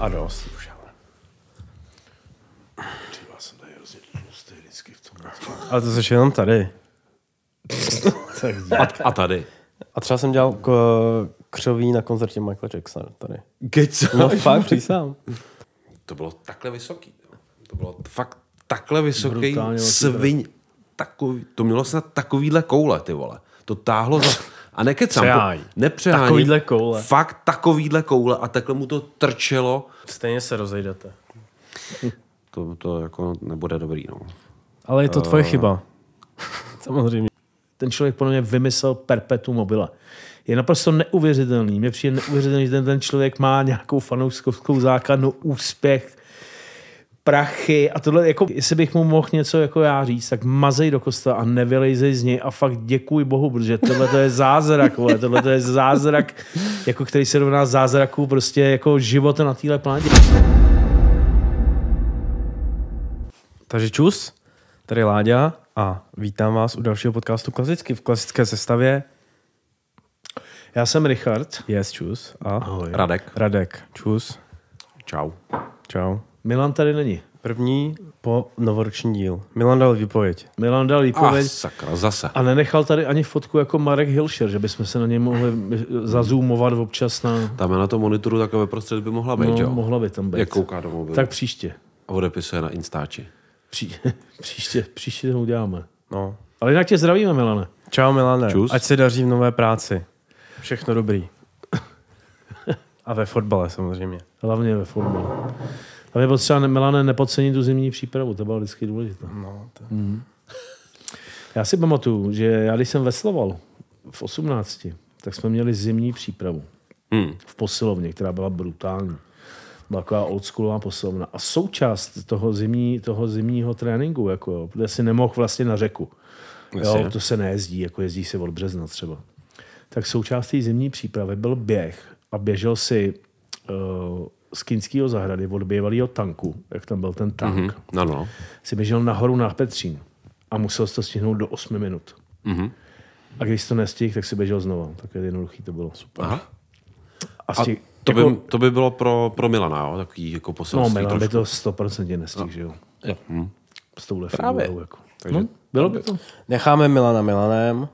Ano, slušám. Ty, já jsem tady hrozně tlustý vždycky v tom. Ale to jsi jenom tady. a, a tady. A třeba jsem dělal k, křoví na koncertě Michael Jackson tady. Kecáš? No fakt, přísám. To bylo takhle vysoký. To bylo fakt takhle vysoký svin. Takový, to mělo snad takovýhle koule, ty vole. To táhlo za, a nekecám, Přeháň. nepřeháním. Takovýhle koule. Fakt takovýhle koule a takhle mu to trčelo. Stejně se rozejdete. To, to jako nebude dobrý, no. Ale je to tvoje uh... chyba. Samozřejmě. Ten člověk podle mě vymyslel perpetu mobile. Je naprosto neuvěřitelný. Mně přijde neuvěřitelný, že ten, ten člověk má nějakou fanouškovskou základnu, úspěch, prachy a tohle, jako, jestli bych mu mohl něco jako já říct, tak mazej do kostela a nevylejzej z něj a fakt děkuji Bohu, protože tohle to je zázrak, vole, tohle to je zázrak, jako který se rovná zázraku prostě jako života na téhle planetě. Takže čus, tady Láďa a vítám vás u dalšího podcastu klasicky v klasické sestavě. Já jsem Richard. Yes, čus. A Ahoj. Radek. Radek, čus. Čau. Čau. Milan tady není. První po novoroční díl. Milan dal výpověď. Milan dal ah, výpověď. Ah, sakra, zase. A nenechal tady ani fotku jako Marek Hilšer, že bychom se na něj mohli zazumovat občas na... Tam je na tom monitoru takové prostřed by mohla být, no, jo? mohla by tam být. Jak kouká do mobilu. Tak příště. A odepisuje na Instači. Pří, příště, příště to uděláme. No. Ale jinak tě zdravíme, Milane. Čau, Milane. Čus. Ať se daří v nové práci. Všechno dobrý. A ve fotbale samozřejmě. Hlavně ve fotbale. Tam je potřeba, Milane, nepodcenit tu zimní přípravu, to bylo vždycky důležité. No, to... mm. Já si pamatuju, že já když jsem vesloval v 18, tak jsme měli zimní přípravu mm. v posilovně, která byla brutální. Byla taková oldschoolová posilovna. A součást toho, zimní, toho zimního tréninku, jako jo, si nemohl vlastně na řeku. Jo, to se nejezdí, jako jezdí se od března třeba. Tak součástí zimní přípravy byl běh a běžel si eh, z Kinského zahrady, od bývalého tanku, jak tam byl ten tank, mm-hmm. no, no. si běžel nahoru na Petřín a musel jsi to stihnout do 8 minut. Mm-hmm. A když jsi to nestihl, tak si běžel znovu. Tak jednoduchý to bylo. Super. Aha. A, a to, by, jako, to by bylo pro, pro Milana, jo? takový jako poselství No, Milan by to 100% nestihl, no. že jo? Hmm. S touhle Právě. Figurou, jako. Takže, no, bylo by to. Necháme Milana Milanem.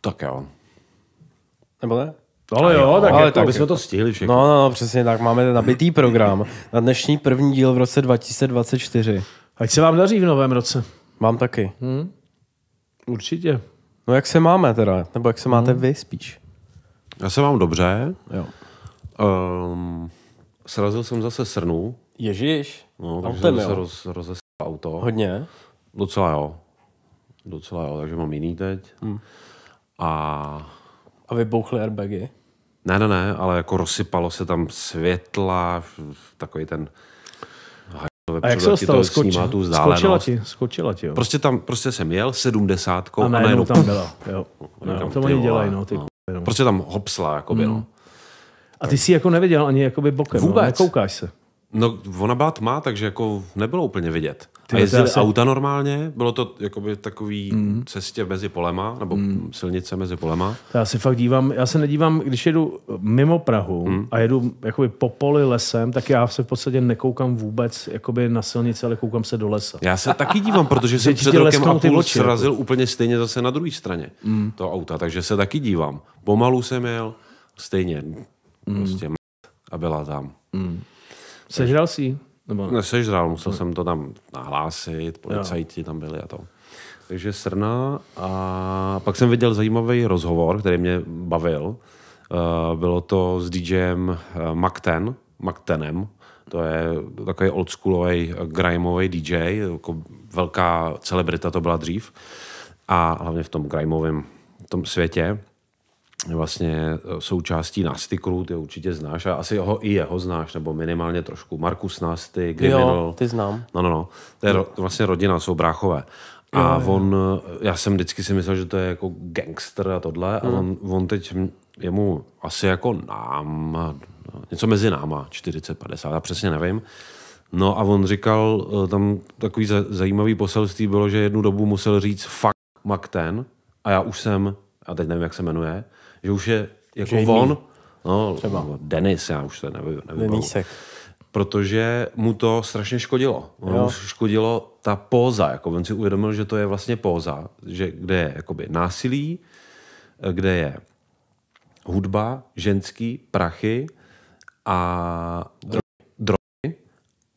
Tak jo. Nebo ne? Ale jo, tak ale jako, tak, bychom to stihli všechno. No, no, no, přesně tak, máme nabitý program na dnešní první díl v roce 2024. Ať se vám daří v novém roce. Mám taky. Hmm? Určitě. No jak se máme teda? Nebo jak se máte hmm. vy spíš? Já se mám dobře. Jo. Um, srazil jsem zase srnu. Ježíš. No, takže jsem se roz, roz, auto. Hodně? Docela jo. Docela jo, takže mám jiný teď. Hmm. A a vybouchly airbagy? Ne, ne, ne, ale jako rozsypalo se tam světla, takový ten... A jak se stalo? Skočila, skočila ti, skočila ti, jo. Prostě tam, prostě jsem jel sedmdesátkou a, a najednou tam byla, jo. No, no, to oni dělají, no, ty no. no. Prostě tam hopsla, jako by, no. Hmm. A ty si jako neviděl ani jakoby bokem, no, Vůbec. No, koukáš se. No, ona byla má, takže jako nebylo úplně vidět. Ty a jezdili asi... auta normálně? Bylo to jakoby takový mm. cestě mezi polema, nebo mm. silnice mezi polema? Já se fakt dívám, já se nedívám, když jedu mimo Prahu mm. a jedu jakoby po poli lesem, tak já se v podstatě nekoukám vůbec jakoby na silnici, ale koukám se do lesa. Já se taky dívám, protože jsem před rokem a půl oči, jako. srazil jako. úplně stejně zase na druhé straně mm. toho auta, takže se taky dívám. Pomalu jsem jel, stejně. Mm. Prostě a byla tam. Mm. Sežral jsi nebo ne? Nesežral, musel ne. jsem to tam nahlásit, policajti jo. tam byli a to. Takže srna a pak jsem viděl zajímavý rozhovor, který mě bavil. Eh, bylo to s DJem eh, Makten, Mactenem, to je takový oldschoolový eh, grimeový DJ, jako velká celebrita to byla dřív a hlavně v tom grimeovém tom světě vlastně eh, součástí Nastikru, ty ho určitě znáš a asi ho i jeho znáš, nebo minimálně trošku. Markus Nasty, Griminal. Jo, ty znám. No, no, no. To je ro, vlastně rodina, jsou bráchové. A jo, on, jo. Eh, já jsem vždycky si myslel, že to je jako gangster a tohle, hmm. a mhm. on, on teď je mu asi jako nám, něco mezi náma, 40, 50, já přesně nevím. No a on říkal, eh, tam takový zajímavý poselství bylo, že jednu dobu musel říct fuck Mak ten a já už jsem, a teď nevím, jak se jmenuje, že už je jako Jamie. von, no, Třeba. Denis, já už se nevím. Denisek. Protože mu to strašně škodilo. Ono mu škodilo ta póza, jako on si uvědomil, že to je vlastně póza, že kde je jakoby násilí, kde je hudba, ženský, prachy a drogy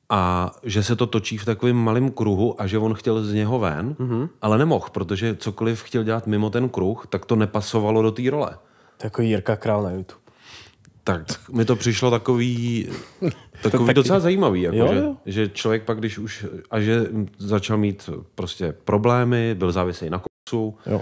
a že se to točí v takovém malém kruhu a že on chtěl z něho ven, mm-hmm. ale nemohl, protože cokoliv chtěl dělat mimo ten kruh, tak to nepasovalo do té role. To jako Jirka Král na YouTube. Tak mi to přišlo takový, takový docela zajímavý, jako, jo, že, jo. že člověk pak, když už, a že začal mít prostě problémy, byl závislý na kosu, jo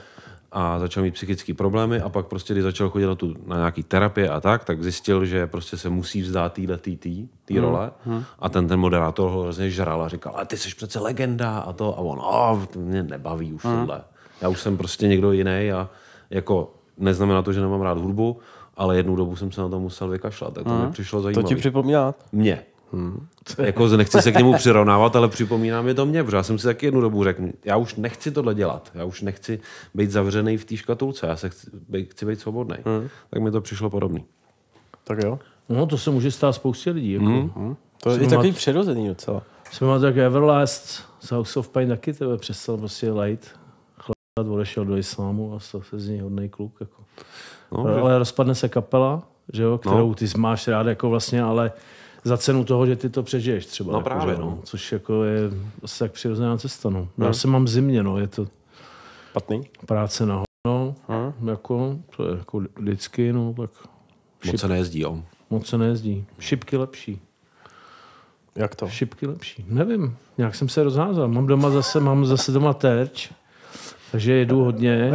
a začal mít psychické problémy a pak prostě, když začal chodit na, tu, na nějaký terapie a tak, tak zjistil, že prostě se musí vzdát týhle tý, tý, tý hmm. role hmm. a ten ten moderátor ho hrozně žral a říkal, a ty jsi přece legenda a to a on, a oh, mě nebaví už hmm. tohle. Já už jsem prostě někdo jiný a jako neznamená to, že nemám rád hudbu, ale jednu dobu jsem se na to musel vykašlat. Tak to mm. mi hmm. přišlo zajímavé. To ti připomíná? Mně. Hmm. Jako nechci se k němu přirovnávat, ale připomíná mi to mě, protože já jsem si taky jednu dobu řekl, já už nechci tohle dělat, já už nechci být zavřený v té škatulce, já se chci, být, chci být svobodný. Hmm. Tak mi to přišlo podobný. Tak jo. No to se může stát spoustě lidí. Jako. Hmm. hmm. To je, je takový přirozený docela. Jsme měli tak Everlast, House of Pain taky tebe přestal prostě light odešel do islámu a stal se z něj hodný kluk. Jako. No, ale že... rozpadne se kapela, že jo, kterou no. ty máš rád jako vlastně, ale za cenu toho, že ty to přežiješ třeba. No jako, právě, že, no. Což jako je asi tak přirozená cesta, no. Já hmm. se mám zimně, no, je to Patný? práce na no, hmm. jako, to je jako vždycky, no, tak šip... Moc se nejezdí, jo. Moc se nejezdí. Šipky lepší. Jak to? Šipky lepší. Nevím, nějak jsem se rozházal. Mám doma zase, mám zase doma terč. Takže jedu hodně.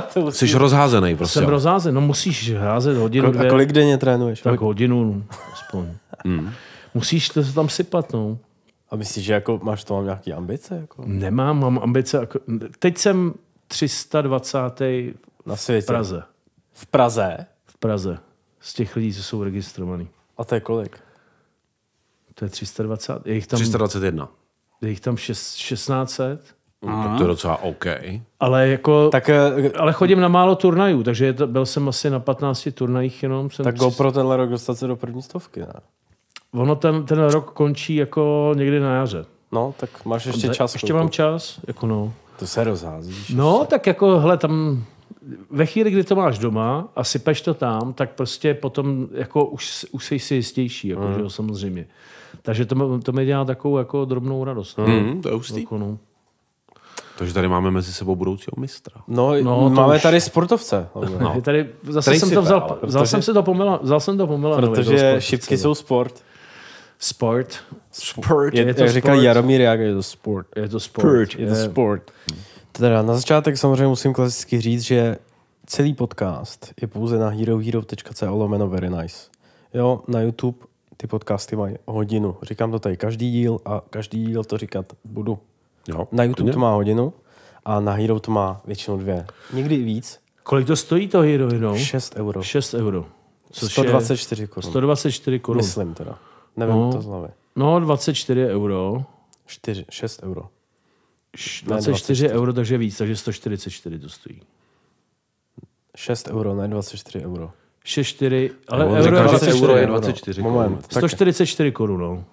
Jsi rozházený prostě. Jsem rozházený, no musíš házet hodinu, dvě. A kolik denně trénuješ? Tak hodinu, no, aspoň. Mm. Musíš to tam sypat, no. A myslíš, že jako máš to mám nějaké ambice? Jako? Nemám, mám ambice. Jako... Teď jsem 320. Na světě. V Praze. V Praze? V Praze. Z těch lidí, co jsou registrovaní. A to je kolik? To je 320. Je jich tam, 321. Je jich tam 6, 1600. No, tak to je docela OK. Ale, jako, tak, eh, ale chodím na málo turnajů, takže byl jsem asi na 15 turnajích jenom. Jsem tak GoPro tenhle rok dostat se do první stovky, ne? Ono ten, ten rok končí jako někdy na jaře. No, tak máš ještě čas. Ještě mám čas, jako no. To se rozházíš. No, se. tak jako, hele, tam ve chvíli, kdy to máš doma a sypeš to tam, tak prostě potom jako už, už jsi si jistější, jako, mm. že jo, hmm. samozřejmě. Takže to, to mi dělá takovou jako drobnou radost. Mm, to je Jako, no. Takže tady máme mezi sebou budoucího mistra. No, no máme už... tady sportovce. No. no. Je tady, zase Tracy jsem to vzal, protože... vzal jsem si to pomila, vzal jsem to pomila. Protože šipky no. jsou sport. Sport. Sport. Je, je to jak říkal Jaromír Jak, je to sport. Je to sport. sport. Je to sport. Teda na začátek samozřejmě musím klasicky říct, že celý podcast je pouze na herohero.co lomeno very nice. Jo, na YouTube ty podcasty mají hodinu. Říkám to tady každý díl a každý díl to říkat budu. Jo, na YouTube to má hodinu a na Hero to má většinou dvě. Někdy víc. Kolik to stojí to Hero jenom? 6 euro. 6 euro. Což 124 korun. 124 korun. Myslím teda. Nevím no, to z hlavy. No, 24 euro. 4, 6 euro. 24, 24 euro, takže víc, takže 144 to stojí. 6 euro, ne 24 euro. 64, ale euro, euro, je 24, euro je 24 no. korun. Moment. 144 korun, no.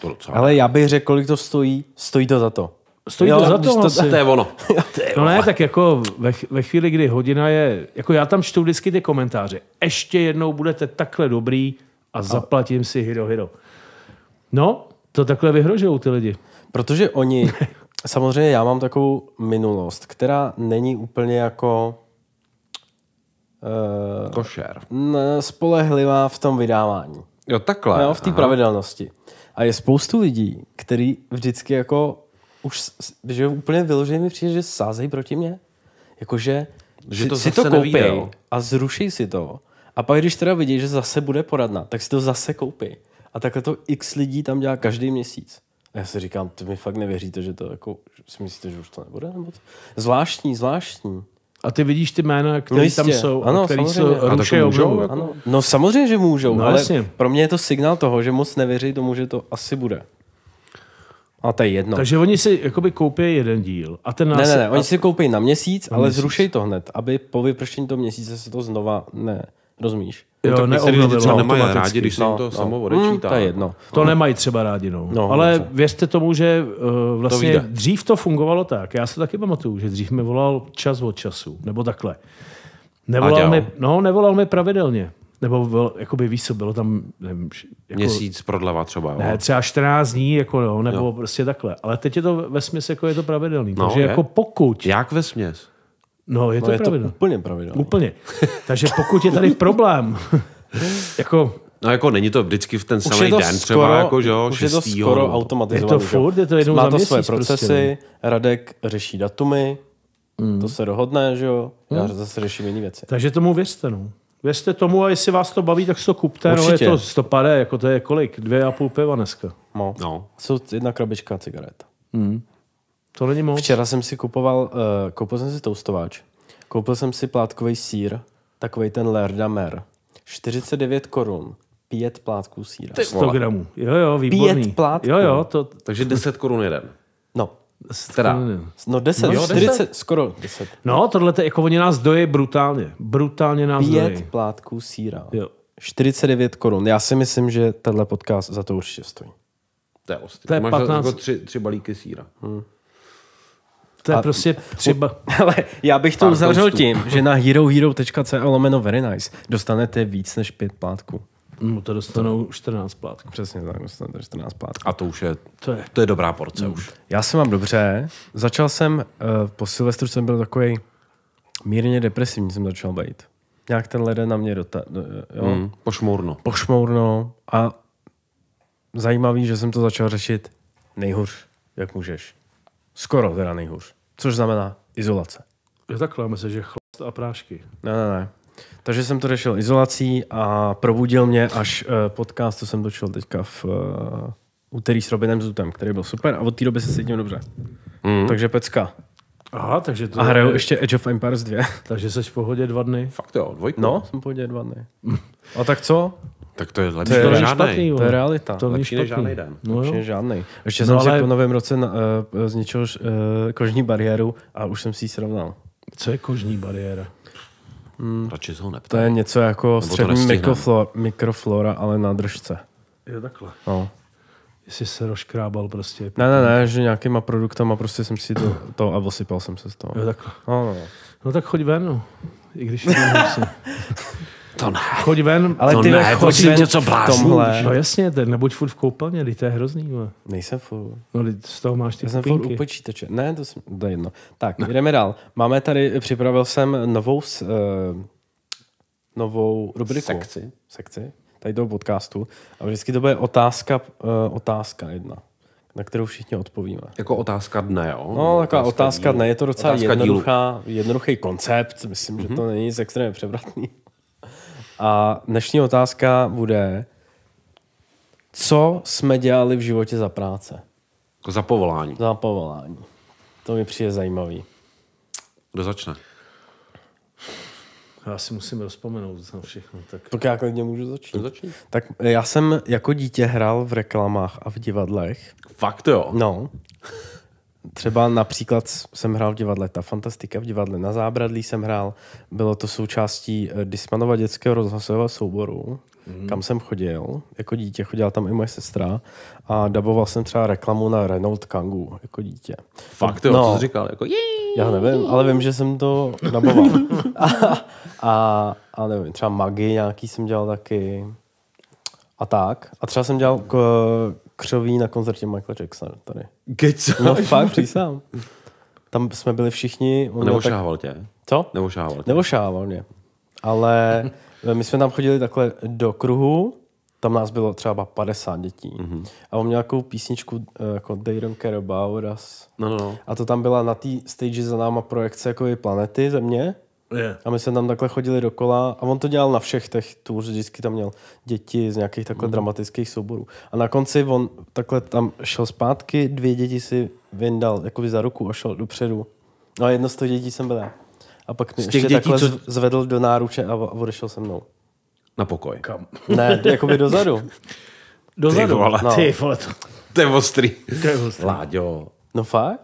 To docela. Ale já bych řekl, kolik to stojí. Stojí to za to. Stojí jo, to za to, to, asi. No. to je ono. no ne, tak jako ve, ve chvíli, kdy hodina je, jako já tam čtu vždycky ty komentáře. Ještě jednou budete takhle dobrý a zaplatím si hydo hydo. No, to takhle vyhrožují ty lidi. Protože oni, samozřejmě já mám takovou minulost, která není úplně jako uh, košer. Eh, spolehlivá v tom vydávání. Jo, takhle. Jo, v té pravidelnosti. A je spoustu lidí, který vždycky jako už, že úplně vyloženě mi přijde, že sázejí proti mě. Jakože že to si, si to koupí a zruší si to. A pak, když teda vidí, že zase bude poradna, tak si to zase koupí. A takhle to x lidí tam dělá každý měsíc. A já si říkám, ty mi fakt nevěříte, že to jako, si myslíte, že už to nebude? Nebo to? Zvláštní, zvláštní. A ty vidíš ty jména, které no tam jsou, ano, který samozřejmě. jsou ruše můžou, jako. ano. No samozřejmě, že můžou, no, ale jasně. pro mě je to signál toho, že moc nevěří tomu, že to asi bude. A to je jedno. Takže oni si jakoby koupí jeden díl. A ten nás... Ne, ne, ne, oni a... si koupí na měsíc, na ale měsíc. zrušej to hned, aby po vypršení toho měsíce se to znova ne. Rozumíš? Jo, tak některý lidi třeba nemají rádi, když se no, jim to no. samo mm, odečítá. Mm, to je jedno. To no. nemají třeba rádi, no. no Ale no, věřte tomu, že uh, vlastně to dřív to fungovalo tak. Já se taky pamatuju, že dřív mi volal čas od času, nebo takhle. Nevolal mi, no, nevolal mi pravidelně. Nebo byl, jakoby víš bylo tam... Nevím, jako, Měsíc prodleva třeba. Jo? Ne, třeba 14 dní, jako, no, nebo jo. prostě takhle. Ale teď je to ve směs, jako je to pravidelný. No, takže je. jako pokud... Jak ve směs? No, je no, to je pravidlo. To úplně pravidlo. Úplně. Takže pokud je tady problém, jako No jako není to vždycky v ten už samý den skoro, jako, že jo, je to skoro nebo... automatizované. Je to furt, je to jednou Má to své prostě, procesy, prostě, Radek řeší datumy, mm. to se dohodne, že jo, mm. já hmm. zase řeším jiné věci. Takže tomu věřte, no. Věřte tomu a jestli vás to baví, tak si to kupte, no je to 150, jako to je kolik, dvě a půl piva dneska. No, no. jsou jedna krabička cigaret. Mm. To není moc. Včera jsem si kupoval, uh, koupil jsem si toustováč, koupil jsem si plátkový sír, takový ten Lerda Mer. 49 korun. Pět plátků síra. 100 gramů. Jo, jo, výborný. Pět plátků. Jo, jo, to... Takže 10 korun jeden. No. Teda, no 10, no, 40, 10? skoro 10. No, tohle je jako oni nás doje brutálně. Brutálně nás doje. Pět dojí. plátků síra. Jo. 49 korun. Já si myslím, že tenhle podcast za to určitě stojí. To je ostrý. To je 15... jako tři, tři balíky síra. Hmm. To je a, prostě třeba... Ale já bych to uzavřel tím, že na herohero.co lomeno very nice dostanete víc než pět plátků. No to dostanou 14 plátků. Přesně tak, dostanete 14 plátků. A to už je, to je, to je dobrá porce mm. už. Já se mám dobře. Začal jsem, uh, po Silvestru jsem byl takový mírně depresivní, jsem začal být. Nějak ten leden na mě dota... Jo? Mm, pošmourno. Pošmourno a zajímavý, že jsem to začal řešit nejhorš, jak můžeš. Skoro teda nejhůř. Což znamená izolace. Je takhle, myslím, že chlast a prášky. Ne, ne, ne. Takže jsem to řešil izolací a probudil mě až eh, podcast, co jsem dočil teďka v eh, úterý s Robinem Zutem, který byl super a od té doby se cítím dobře. Mm. Takže pecka. Aha, takže to A hraju je... ještě Age of Empires 2. Takže jsi v pohodě dva dny. Fakt jo, dvojku. No, jsem v pohodě dva dny. A tak co? Tak to je lepší to je než žádný. To je realita. To lepší než žádný den. No lepší než žádný. Ještě no, jsem ale... si po novém roce na, uh, eh, zničil uh, eh, kožní bariéru a už jsem si ji srovnal. Co je kožní bariéra? Hmm. Radši se ho neptám. To je něco jako střední mikroflora, mikroflora, ale na držce. Je takhle. No. Jestli se rozkrábal prostě. Ne, ne, ne, že nějakýma produktama prostě jsem si to, to a osypal jsem se z toho. Jo, takhle. No, no. no tak choď ven, no. I když se. To ne. Choď ven, ale to ty ne, choď ven něco tomhle. No jasně, ten nebuď furt v koupelně, ty to je hrozný. Ale. Nejsem furt. No z toho máš ty Já jsem furt u počítače. Ne, to, jsem, to je jedno. Tak, ne. jdeme dál. Máme tady, připravil jsem novou uh, novou rubriku. Sekci. Sekci tady toho podcastu. A vždycky to bude otázka, uh, otázka jedna, na kterou všichni odpovíme. Jako otázka dne, jo? No, taková otázka, otázka dne. Je to docela jednoduchá, jednoduchý koncept. Myslím, mm-hmm. že mhm. to není nic extrémně převratný. A dnešní otázka bude, co jsme dělali v životě za práce? Jako za povolání. Za povolání. To mi přijde zajímavý. Kdo začne? Já si musím rozpomenout na všechno. Tak, tak já klidně můžu začít. Můžu začít. Tak já jsem jako dítě hrál v reklamách a v divadlech. Fakt jo? No. Třeba například jsem hrál v divadle Ta Fantastika v divadle na Zábradlí jsem hrál. Bylo to součástí eh, Dismanova dětského rozhlasového souboru mm. kam jsem chodil. Jako dítě chodila tam i moje sestra a daboval jsem třeba reklamu na Renault Kangu jako dítě. Fakt, jo, no, to jsi říkal, jako jí. Já nevím, ale vím, že jsem to daboval. a, a, a nevím, třeba magy nějaký jsem dělal taky a tak. A třeba jsem dělal k, křoví na koncertě Michael Jacksona tady. Kecáš? No fakt, přísám. Tam jsme byli všichni. Nebo šával tak... tě? Co? Nebo šával tě. Nebo šával mě. Ale Eh, my jsme tam chodili takhle do kruhu, tam nás bylo třeba 50 dětí. Mm-hmm. A on měl takovou písničku eh, jako They Don't Care About Us. No, no, no, A to tam byla na té stage za náma projekce jako je planety Země. Yeah. A my jsme tam takhle chodili dokola a on to dělal na všech těch tour, vždycky tam měl děti z nějakých takhle mm. dramatických souborů. A na konci on takhle tam šel zpátky, dvě děti si vyndal jakoby za ruku a šel dopředu. No a jedno z těch dětí jsem byl já a pak mě z těch dětí, takhle co... zvedl do náruče a odešel se mnou. Na pokoj. Kam? Ne, jakoby dozadu. dozadu? Ty vole, no. ty vole to... to je ostrý. To je ostrý. Láďo. No fakt?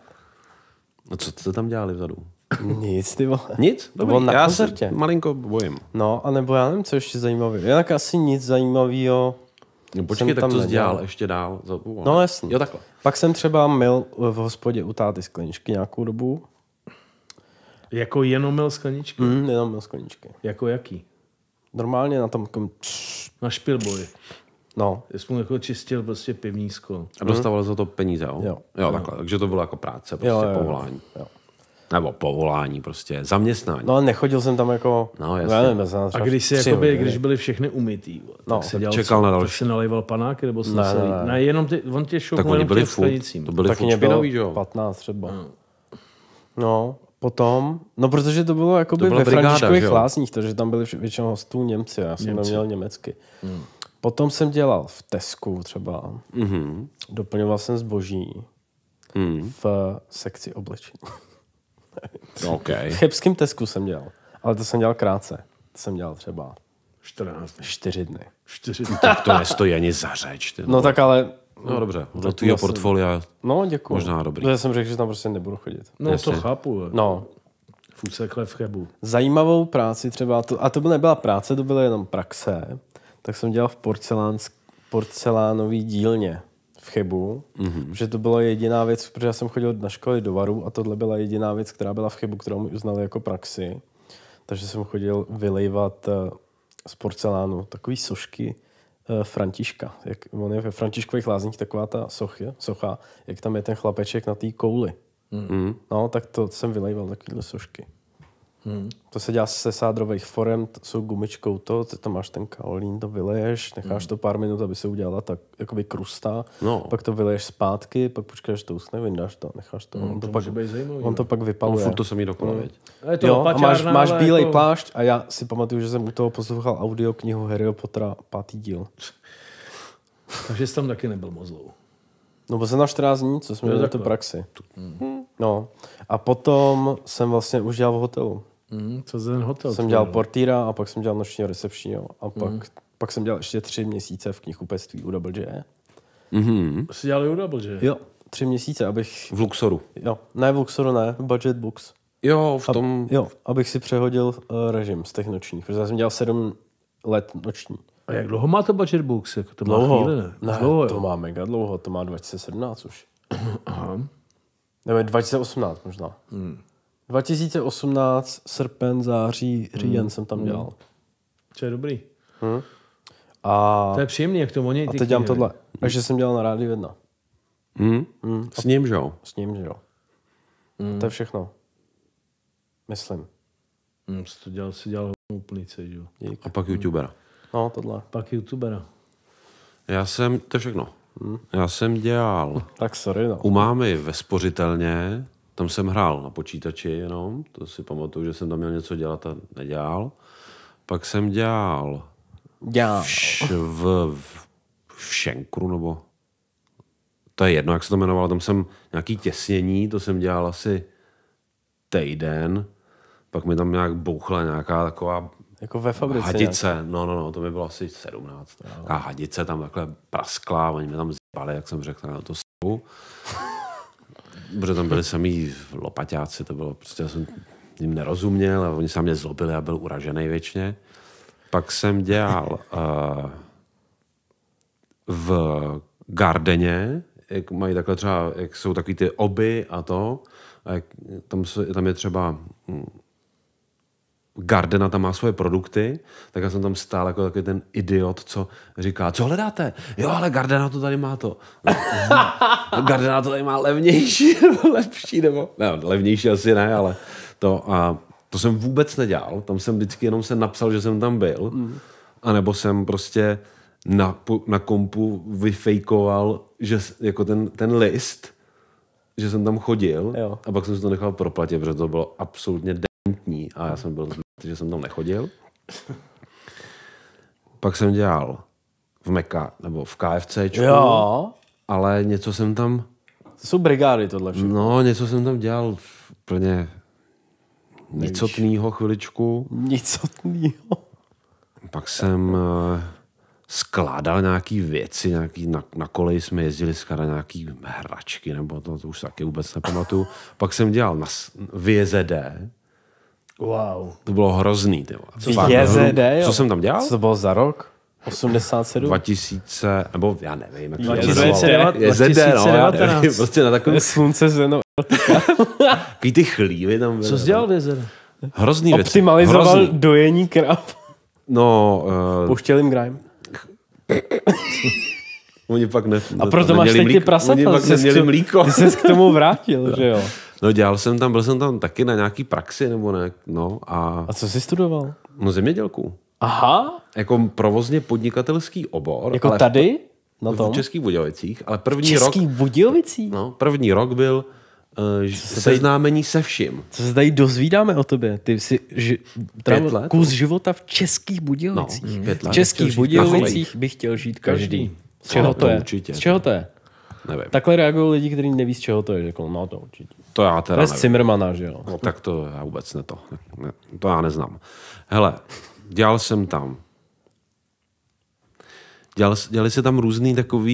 No co jste tam dělali vzadu? Nic, ty vole. Nic? Dobrý. On na já koncertě. se malinko bojím. No, a nebo já nevím, co ještě zajímavé. Jinak asi nic zajímavého No počkej, tak to dělal ještě dál. Za, no jasně. Jo, takhle. Pak jsem třeba mil v hospodě u táty skleničky nějakou dobu jako jenom mil skleničky? Mm, jenom mil skleničky. Jako jaký? Normálně na tom... Kom... Na špilboji. No. Já jsem jako čistil prostě pivní sklo. A dostával za to peníze, jo? Jo. jo takhle. Takže to bylo jako práce, prostě jo, jo, povolání. Jo. Nebo povolání prostě, zaměstnání. No a nechodil jsem tam jako... No, no jasně. nevím, já a když, jsi, jakoby, když byly všechny umytý, no, tak se dělal čekal co? na další. Tak se nalejval panáky, nebo se ne, ne, ne, ne. jenom ty, on tě tak oni byli těm furt, To byli tak furt špinavý, jo? 15 třeba. no. no potom, no protože to bylo jako by ve brigáda, Františkových takže tam byli většinou hostů Němci, já jsem neměl německy. Hmm. Potom jsem dělal v Tesku třeba, mm-hmm. doplňoval jsem zboží mm. v sekci oblečení. No, okay. V chebském Tesku jsem dělal, ale to jsem dělal krátce. To jsem dělal třeba 14. 4 dny. 4 dny. tak to nestojí ani za řeč. Ty no tak ale No, no dobře, do tvého portfolia. No, děkuji. Možná dobrý. Já jsem řekl, že tam prostě nebudu chodit. No, Jasně. to chápu. Ale. No. Fusekle v chebu. Zajímavou práci třeba, to, a to by nebyla práce, to byla jenom praxe, tak jsem dělal v porcelán, porcelánový dílně v Chebu, mm-hmm. že to byla jediná věc, protože já jsem chodil na školy do Varu a tohle byla jediná věc, která byla v Chebu, kterou mi uznali jako praxi. Takže jsem chodil vylejvat eh, z porcelánu takové sošky, Eh, Františka. Jak, on je ve Františkových lázních taková ta sochy, socha, jak tam je ten chlapeček na té kouli. Mm. Mm. No, tak to jsem vylejval takovýhle sošky. Hmm. To se dělá se sádrových forem, jsou gumičkou to, ty tam máš ten kaolín, to vyleješ, necháš hmm. to pár minut, aby se udělala tak jakoby krusta, no. pak to vyleješ zpátky, pak počkáš, to usne, vyndáš to, necháš to. Hmm, on, to, to pak, zajímavý, on to no. pak vypaluje. On furt to se mi dokola, no. to jo, a máš, máš bílej jako... plášť a já si pamatuju, že jsem u toho poslouchal audio knihu Harryho Pottera, pátý díl. Takže jsi tam taky nebyl mozlou. No, bo jsem na 14 dní, co jsme měli to praxi. Hmm. hmm. No a potom jsem vlastně už dělal v hotelu. Mm, co za ten hotel? Jsem dělal portýra a pak jsem dělal nočního recepčního a pak, mm. pak jsem dělal ještě tři měsíce v knihkupectví u Double J. Mm-hmm. Jsi dělal u Double J? Jo, tři měsíce, abych... V Luxoru? Jo, ne v Luxoru, ne, v Budget Books. Jo, v tom... Ab, jo, abych si přehodil uh, režim z těch nočních, protože já jsem dělal sedm let noční. A jak dlouho má to Budget Books? Jako to má dlouho. Chvíli, ne? ne dlouho, to jo. má mega dlouho, to má 2017 už. Aha. Nebo 2018 možná. Hmm. 2018, srpen, září, říjen hmm. jsem tam hmm. dělal. To je dobrý. Hmm. A, to je příjemný, jak to voní. A teď dělám tohle. Takže jsem dělal na Rádiu jedna. Hmm? Hmm. S ním, že jo? S ním, že jo. Hmm. To je všechno. Myslím. Hmm, jsi to dělal, jsi dělal úplně že jo? A pak youtubera. No, tohle. Pak youtubera. Já jsem, to všechno. Hm, já jsem dělal tak sorry, no. u mámy ve spořitelně, tam jsem hrál na počítači jenom, to si pamatuju, že jsem tam měl něco dělat a nedělal. Pak jsem dělal dělal. Vš, v, v, v Šenkru, nebo to je jedno, jak se to jmenovalo, tam jsem nějaký těsnění, to jsem dělal asi týden, pak mi tam nějak bouchla nějaká taková jako ve fabrice. Hadice, nějak. no, no, no, to by bylo asi 17. No. A hadice tam takhle praskla, oni mě tam zjebali, jak jsem řekl, na to s***u. Protože tam byli samý lopaťáci, to bylo, prostě já jsem jim nerozuměl a oni se mě zlobili a byl uražený věčně. Pak jsem dělal uh, v Gardeně, jak mají takhle třeba, jak jsou takový ty oby a to, a jak, tam, se, tam je třeba hm, Gardena tam má svoje produkty, tak já jsem tam stál jako takový ten idiot, co říká, co hledáte? Jo, ale Gardena to tady má to. No, Gardena to tady má levnější nebo lepší, nebo... Ne, levnější asi ne, ale to... A to jsem vůbec nedělal, tam jsem vždycky jenom se napsal, že jsem tam byl, mm. nebo jsem prostě na, na kompu vyfejkoval, že jako ten, ten list, že jsem tam chodil jo. a pak jsem si to nechal proplatit, protože to bylo absolutně dentní a já jsem byl takže jsem tam nechodil. Pak jsem dělal v Meka, nebo v KFC. Jo. Ale něco jsem tam... To jsou brigády tohle všechno. No, něco jsem tam dělal úplně nicotnýho chviličku. Nicotnýho. Pak jsem eh, skládal nějaký věci, nějaký, na, na koleji jsme jezdili skládat nějaký hračky, nebo to, to už taky vůbec nepamatuju. Pak jsem dělal na JZD, Wow. To bylo hrozný. Ty co, JZD, hru, co jsem tam dělal? Co to bylo za rok? 87? 2000, nebo já nevím. Jak 2019. Je ZD, prostě na takovém... Slunce, zeno, Takový ty chlívy tam byly. Co jsi dělal v no. jezere? Hrozný věc. Optimalizoval Hrozný. dojení krab. No. Uh... Pouštěl jim grime. Oni pak ne, ne, A proto máš teď ty prasata. Oni pak neměli mlíko. Ty jsi k tomu vrátil, že jo? No dělal jsem tam, byl jsem tam taky na nějaký praxi nebo ne, no a... A co jsi studoval? No zemědělku. Aha. Jako provozně podnikatelský obor. Jako ale tady? V, na tom? V Českých Budějovicích, ale první rok... Českých Budějovicích? No, první rok byl uh, se seznámení se vším. Co se tady dozvídáme o tobě? Ty jsi ži, pět let, kus života v Českých Budějovicích. No, pět let. V Českých Budějovicích bych chtěl žít každý. každý. Z čeho no, to je? Určitě. Z čeho to je? nevím. Takhle reagují lidi, kteří neví, z čeho to je. Řekl, no to určitě. To já teda Bez je z Zimmermana, že jo? No tak to já vůbec ne to. Ne, to já neznám. Hele, dělal jsem tam. Dělal, dělali se tam různé takové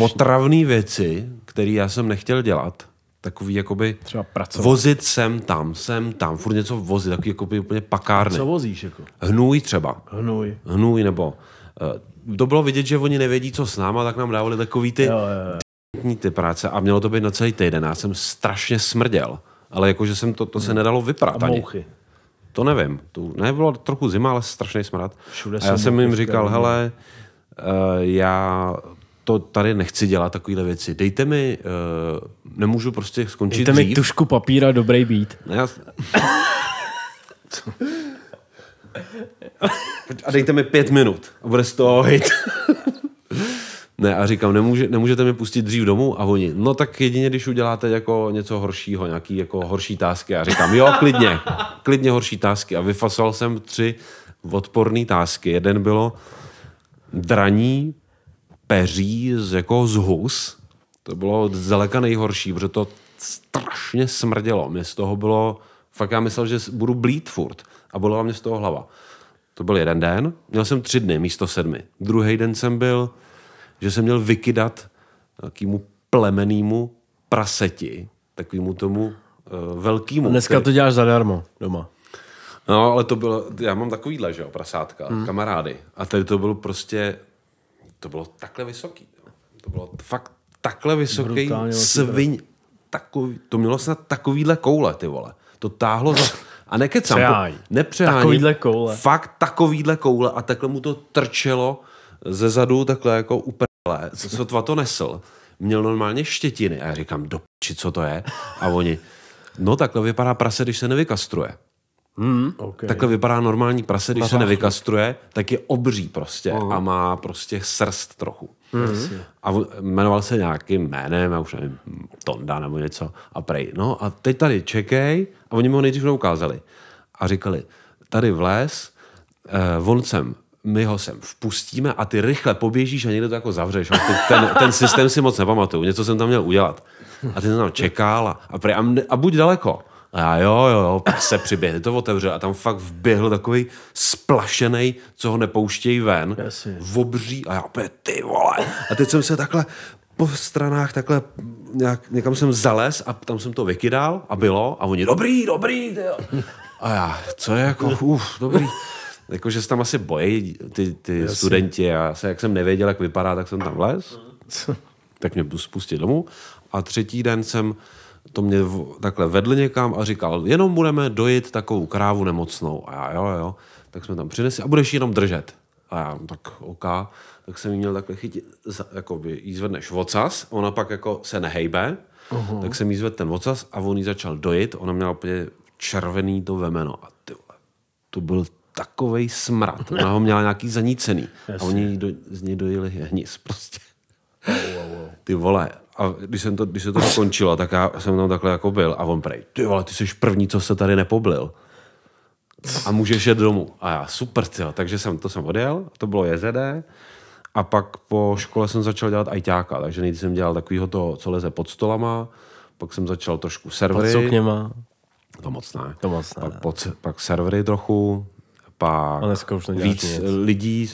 otravný věci, které já jsem nechtěl dělat takový jakoby... Třeba pracovat. Vozit sem tam, sem tam, furt něco vozit, takový jakoby úplně pakárny. Co vozíš jako? Hnůj třeba. Hnůj. Hnůj nebo uh, to bylo vidět, že oni nevědí, co s náma, tak nám dávali takový ty, jo, jo, jo. ty práce a mělo to být na celý týden. Já jsem strašně smrděl, ale jakože jsem to, to se hmm. nedalo vyprat a mouchy. Ani. To nevím. Tu, ne, bylo trochu zima, ale strašný smrad. Všude a já jsem jim říkal, hele, uh, já to tady nechci dělat takovéhle věci. Dejte mi, uh, nemůžu prostě skončit Dejte dřív. mi tušku papíra, dobrý být. já... A dejte mi pět minut a bude z toho hit. Ne, a říkám, nemůže, nemůžete mi pustit dřív domů a oni, no tak jedině, když uděláte jako něco horšího, nějaký jako horší tásky. A říkám, jo, klidně, klidně horší tásky. A vyfasoval jsem tři odporné tásky. Jeden bylo draní peří z, jako z hus. To bylo zdaleka nejhorší, protože to strašně smrdělo. Mě z toho bylo Fakt já myslel, že budu blít furt a bolela mě z toho hlava. To byl jeden den, měl jsem tři dny místo sedmi. Druhý den jsem byl, že jsem měl vykydat takovému plemenému praseti, takovému tomu uh, eh, velkému. Dneska který... to děláš zadarmo doma. No, ale to bylo, já mám takovýhle, že jo, prasátka, hmm. kamarády. A tady to bylo prostě, to bylo takhle vysoký. To bylo fakt takhle vysoký Brutálně sviň. Takový, to mělo snad takovýhle koule, ty vole to táhlo za... A nekecám, Přehájí. nepřeháním. Takovýhle koule. Fakt takovýhle koule a takhle mu to trčelo ze zadu takhle jako uprle. Sotva to nesl. Měl normálně štětiny. A já říkám, do co to je? A oni, no takhle vypadá prase, když se nevykastruje. Hmm. Okay. Takhle vypadá normální prase, když Batáchy. se nevykastruje, tak je obří prostě uh a má prostě srst trochu. Uh-huh. A jmenoval se nějakým jménem, já už nevím, Tonda nebo něco a prej. No a teď tady čekej a oni mu ho nejdřív ukázali. A říkali, tady v les, eh, on sem my ho sem vpustíme a ty rychle poběžíš a někde to jako zavřeš. Ten, ten systém si moc nepamatuju, něco jsem tam měl udělat. A ty jsem tam čekal a, a, prej, a, a buď daleko. A já, jo, jo, jo, pak se přiběhli, to otevřel a tam fakt vběhl takový splašený, co ho nepouštějí ven, Jasně. obří a já opět, ty vole. A teď jsem se takhle po stranách takhle nějak, někam jsem zales a tam jsem to vykydal a bylo a oni, dobrý, dobrý, tyjo. A já, co je jako, uf, dobrý. Jakože se tam asi bojí ty, ty studenti a se, jak jsem nevěděl, jak vypadá, tak jsem tam les. Tak mě spustit domů. A třetí den jsem to mě takhle vedl někam a říkal, jenom budeme dojít takovou krávu nemocnou. A já, jo, jo, tak jsme tam přinesli a budeš jenom držet. A já, no tak OK, tak jsem ji měl takhle chytit, by jako jí zvedneš vocas, ona pak jako se nehejbe, Uhum. Tak jsem jí zvedl ten vocas a on jí začal dojit. Ona měla úplně červený to vemeno. A ty vole, to byl takový smrad. Ona ho měla nějaký zanícený. Jasně. A oni do, z něj dojili hnis prostě. Ty vole, a když jsem to, když se to dokončilo, tak já jsem tam takhle jako byl a on prej, ty vole, ty jsi první, co se tady nepoblil. A můžeš jít domů. A já, super, tyjo. Takže jsem, to jsem odjel, to bylo JZD. A pak po škole jsem začal dělat ajťáka, takže nejdřív jsem dělal takovýho toho, co leze pod stolama, pak jsem začal trošku servery. Pod sukněma. To moc ne. To moc ne. Pak, pod, pak servery trochu, pak víc nic. lidí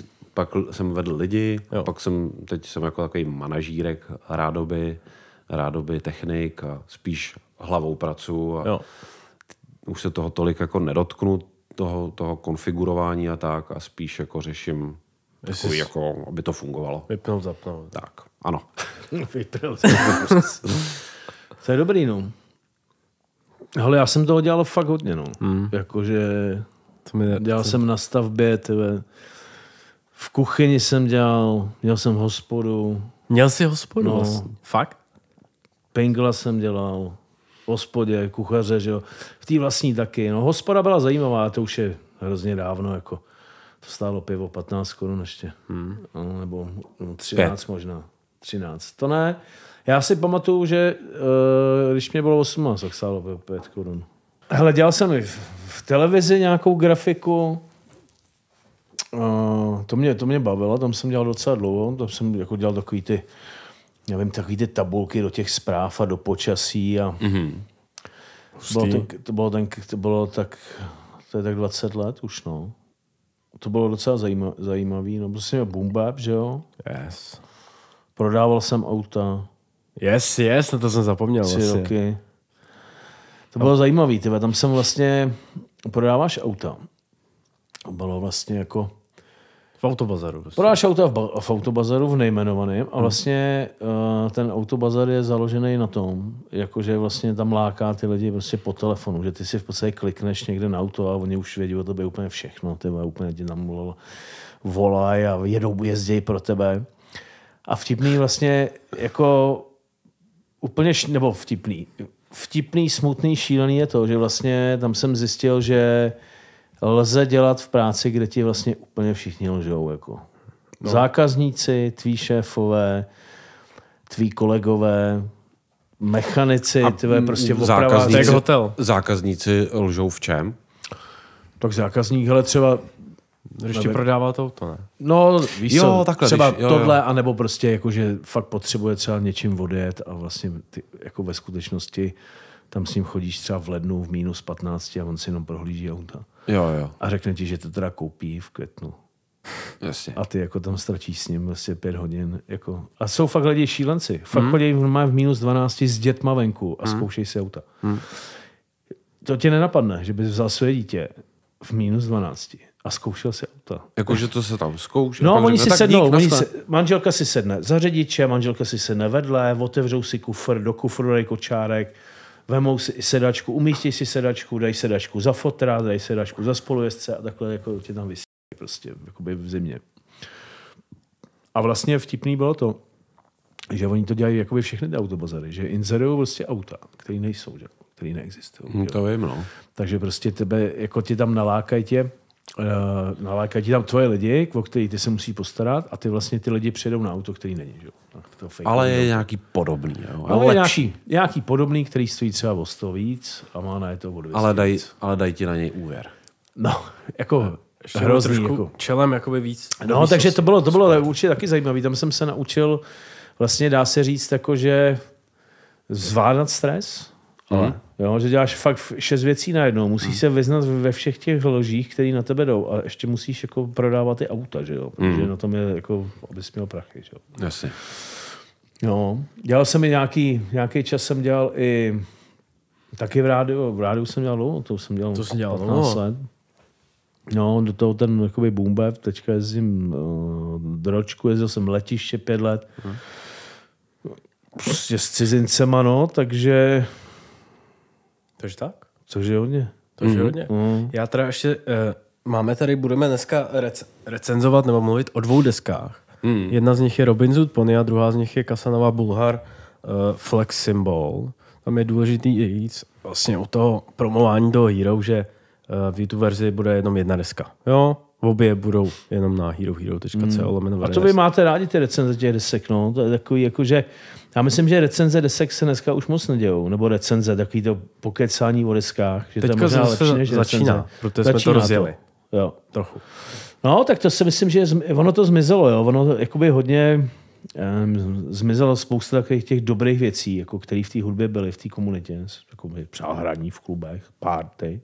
pak jsem vedl lidi, jo. pak jsem, teď jsem jako takový manažírek rádoby, rádoby technik a spíš hlavou pracu a jo. už se toho tolik jako nedotknu, toho, toho konfigurování a tak a spíš jako řeším takový, jsi... jako, aby to fungovalo. Vypnout, zapnout. Tak, ano. Vypnout, zapnout. to je dobrý, no. Hele, já jsem toho dělal fakt hodně, no. Hmm. Jakože dělal jsem na stavbě, tebe. V kuchyni jsem dělal, měl jsem hospodu. Měl jsi hospodu? No. Vlastně. Fakt? Pengla jsem dělal, v hospodě, kuchaře, že jo. V té vlastní taky. No, hospoda byla zajímavá, to už je hrozně dávno, jako. To stálo pivo 15 korun ještě. Hmm. No, nebo no, 13 Pět. možná. 13. To ne. Já si pamatuju, že uh, když mě bylo 18, tak stálo pivo 5 korun. Hele, dělal jsem i v, v televizi nějakou grafiku, Uh, to, mě, to mě bavilo, tam jsem dělal docela dlouho, tam jsem jako dělal takový ty, vím takový ty tabulky do těch zpráv a do počasí a mm-hmm. bylo, to, to, bylo ten, to bylo tak, to je tak 20 let už, no. To bylo docela zajíma, zajímavý, no prostě měl bap, že jo? Yes. Prodával jsem auta. Yes, yes, na to jsem zapomněl Tři vlastně. roky. To bylo zajímavé, tam jsem vlastně, prodáváš auta. Bylo vlastně jako, v autobazaru. Prostě. Prodáš auta v, ba- v autobazaru v nejmenovaném a hmm. vlastně uh, ten autobazar je založený na tom, jakože vlastně tam láká ty lidi prostě po telefonu, že ty si v podstatě klikneš někde na auto a oni už vědí o tobě úplně všechno, ty úplně ti tam volají a jedou, jezdějí pro tebe. A vtipný vlastně jako úplně, š- nebo vtipný, vtipný, smutný, šílený je to, že vlastně tam jsem zjistil, že lze dělat v práci, kde ti vlastně úplně všichni lžou. Jako. No. Zákazníci, tví šéfové, tví kolegové, mechanici, a tvé prostě opraváři. hotel. Zákazníci lžou v čem? Tak zákazník, hele třeba... Když ti prodává to auto, ne? No, víš jo, co, takhle, třeba když, jo, tohle, jo. anebo prostě jako, že fakt potřebuje třeba něčím odjet a vlastně ty, jako ve skutečnosti tam s ním chodíš třeba v lednu v minus 15 a on si jenom prohlíží auta. Jo, jo. A řekne ti, že to teda koupí v květnu. Jasně. A ty jako tam stračíš s ním vlastně pět hodin. Jako. A jsou fakt lidi šílenci. Fakt mm. chodí v minus 12 s dětma venku a mm. zkoušej si auta. Mm. To ti nenapadne, že bys vzal své dítě v minus 12 a zkoušel si auta. Jako, že to se tam zkouší? No, jako, oni si no, sednou. Dík, oni se, manželka si sedne za řidiče, manželka si sedne vedle, otevřou si kufr, do kufru dají kočárek, vemou si sedačku, umístí si sedačku, dají sedačku za fotra, dají sedačku za spolujezdce a takhle jako tě tam vysí prostě jakoby v zimě. A vlastně vtipný bylo to, že oni to dělají jakoby všechny ty autobazary, že inzerují prostě auta, které nejsou, že? který neexistují. Hmm, to vím, no. Takže prostě tebe, jako ti tam nalákají tě, uh, eh, nalákají no, ti tam tvoje lidi, o který ty se musí postarat a ty vlastně ty lidi přijedou na auto, který není. Že? To fake ale auto. je nějaký podobný. Jo? Ale, no, ale je nějaký, nějaký podobný, který stojí třeba o 100 víc a má na je to o ale daj, víc. Ale dají ti na něj úvěr. No, jako... No. Ještě hrozný, trošku jako. čelem jakoby víc. No, no takže to bylo, to bylo určitě taky zajímavé. Tam jsem se naučil, vlastně dá se říct, jako, že zvládat stres, ale hmm? jo, že děláš fakt šest věcí najednou. Musíš hmm. se vyznat ve všech těch ložích, které na tebe jdou. A ještě musíš jako prodávat ty auta, že jo? Protože hmm. na tom je jako, abys měl prachy, že jo? Jasně. No, dělal jsem i nějaký, nějaký čas jsem dělal i taky v rádiu, v rádiu jsem dělal dlouho, to jsem dělal to jsem dělal 15 let. No, do toho ten jakoby boombev, teďka jezdím uh, eh, dročku, jezdil jsem letiště pět let. Hmm. Prostě s cizincema, no, takže takže tak. Což je hodně. Což mm. je hodně. Mm. Já teda ještě, uh, máme tady, budeme dneska rec- recenzovat nebo mluvit o dvou deskách. Mm. Jedna z nich je Robin Hood Pony a druhá z nich je Kasanova Bulhar uh, Flex Symbol. Tam je důležitý i víc vlastně o toho promování toho Hero, že uh, v YouTube verzi bude jenom jedna deska. Jo, Obě budou jenom na herohero.co hmm. lomeno A to vy máte rádi ty recenze těch desek, no. To je takový, jakože, já myslím, že recenze desek se dneska už moc nedějou, nebo recenze, takový to pokecání o deskách. Že Teďka to je možná lepší, než začíná, začíná, protože začíná jsme to rozjeli. To. Jo. Trochu. No, tak to si myslím, že ono to zmizelo, jo. Ono jakoby hodně um, zmizelo spousta takových těch dobrých věcí, jako které v té hudbě byly, v té komunitě. jako třeba hraní v klubech, party,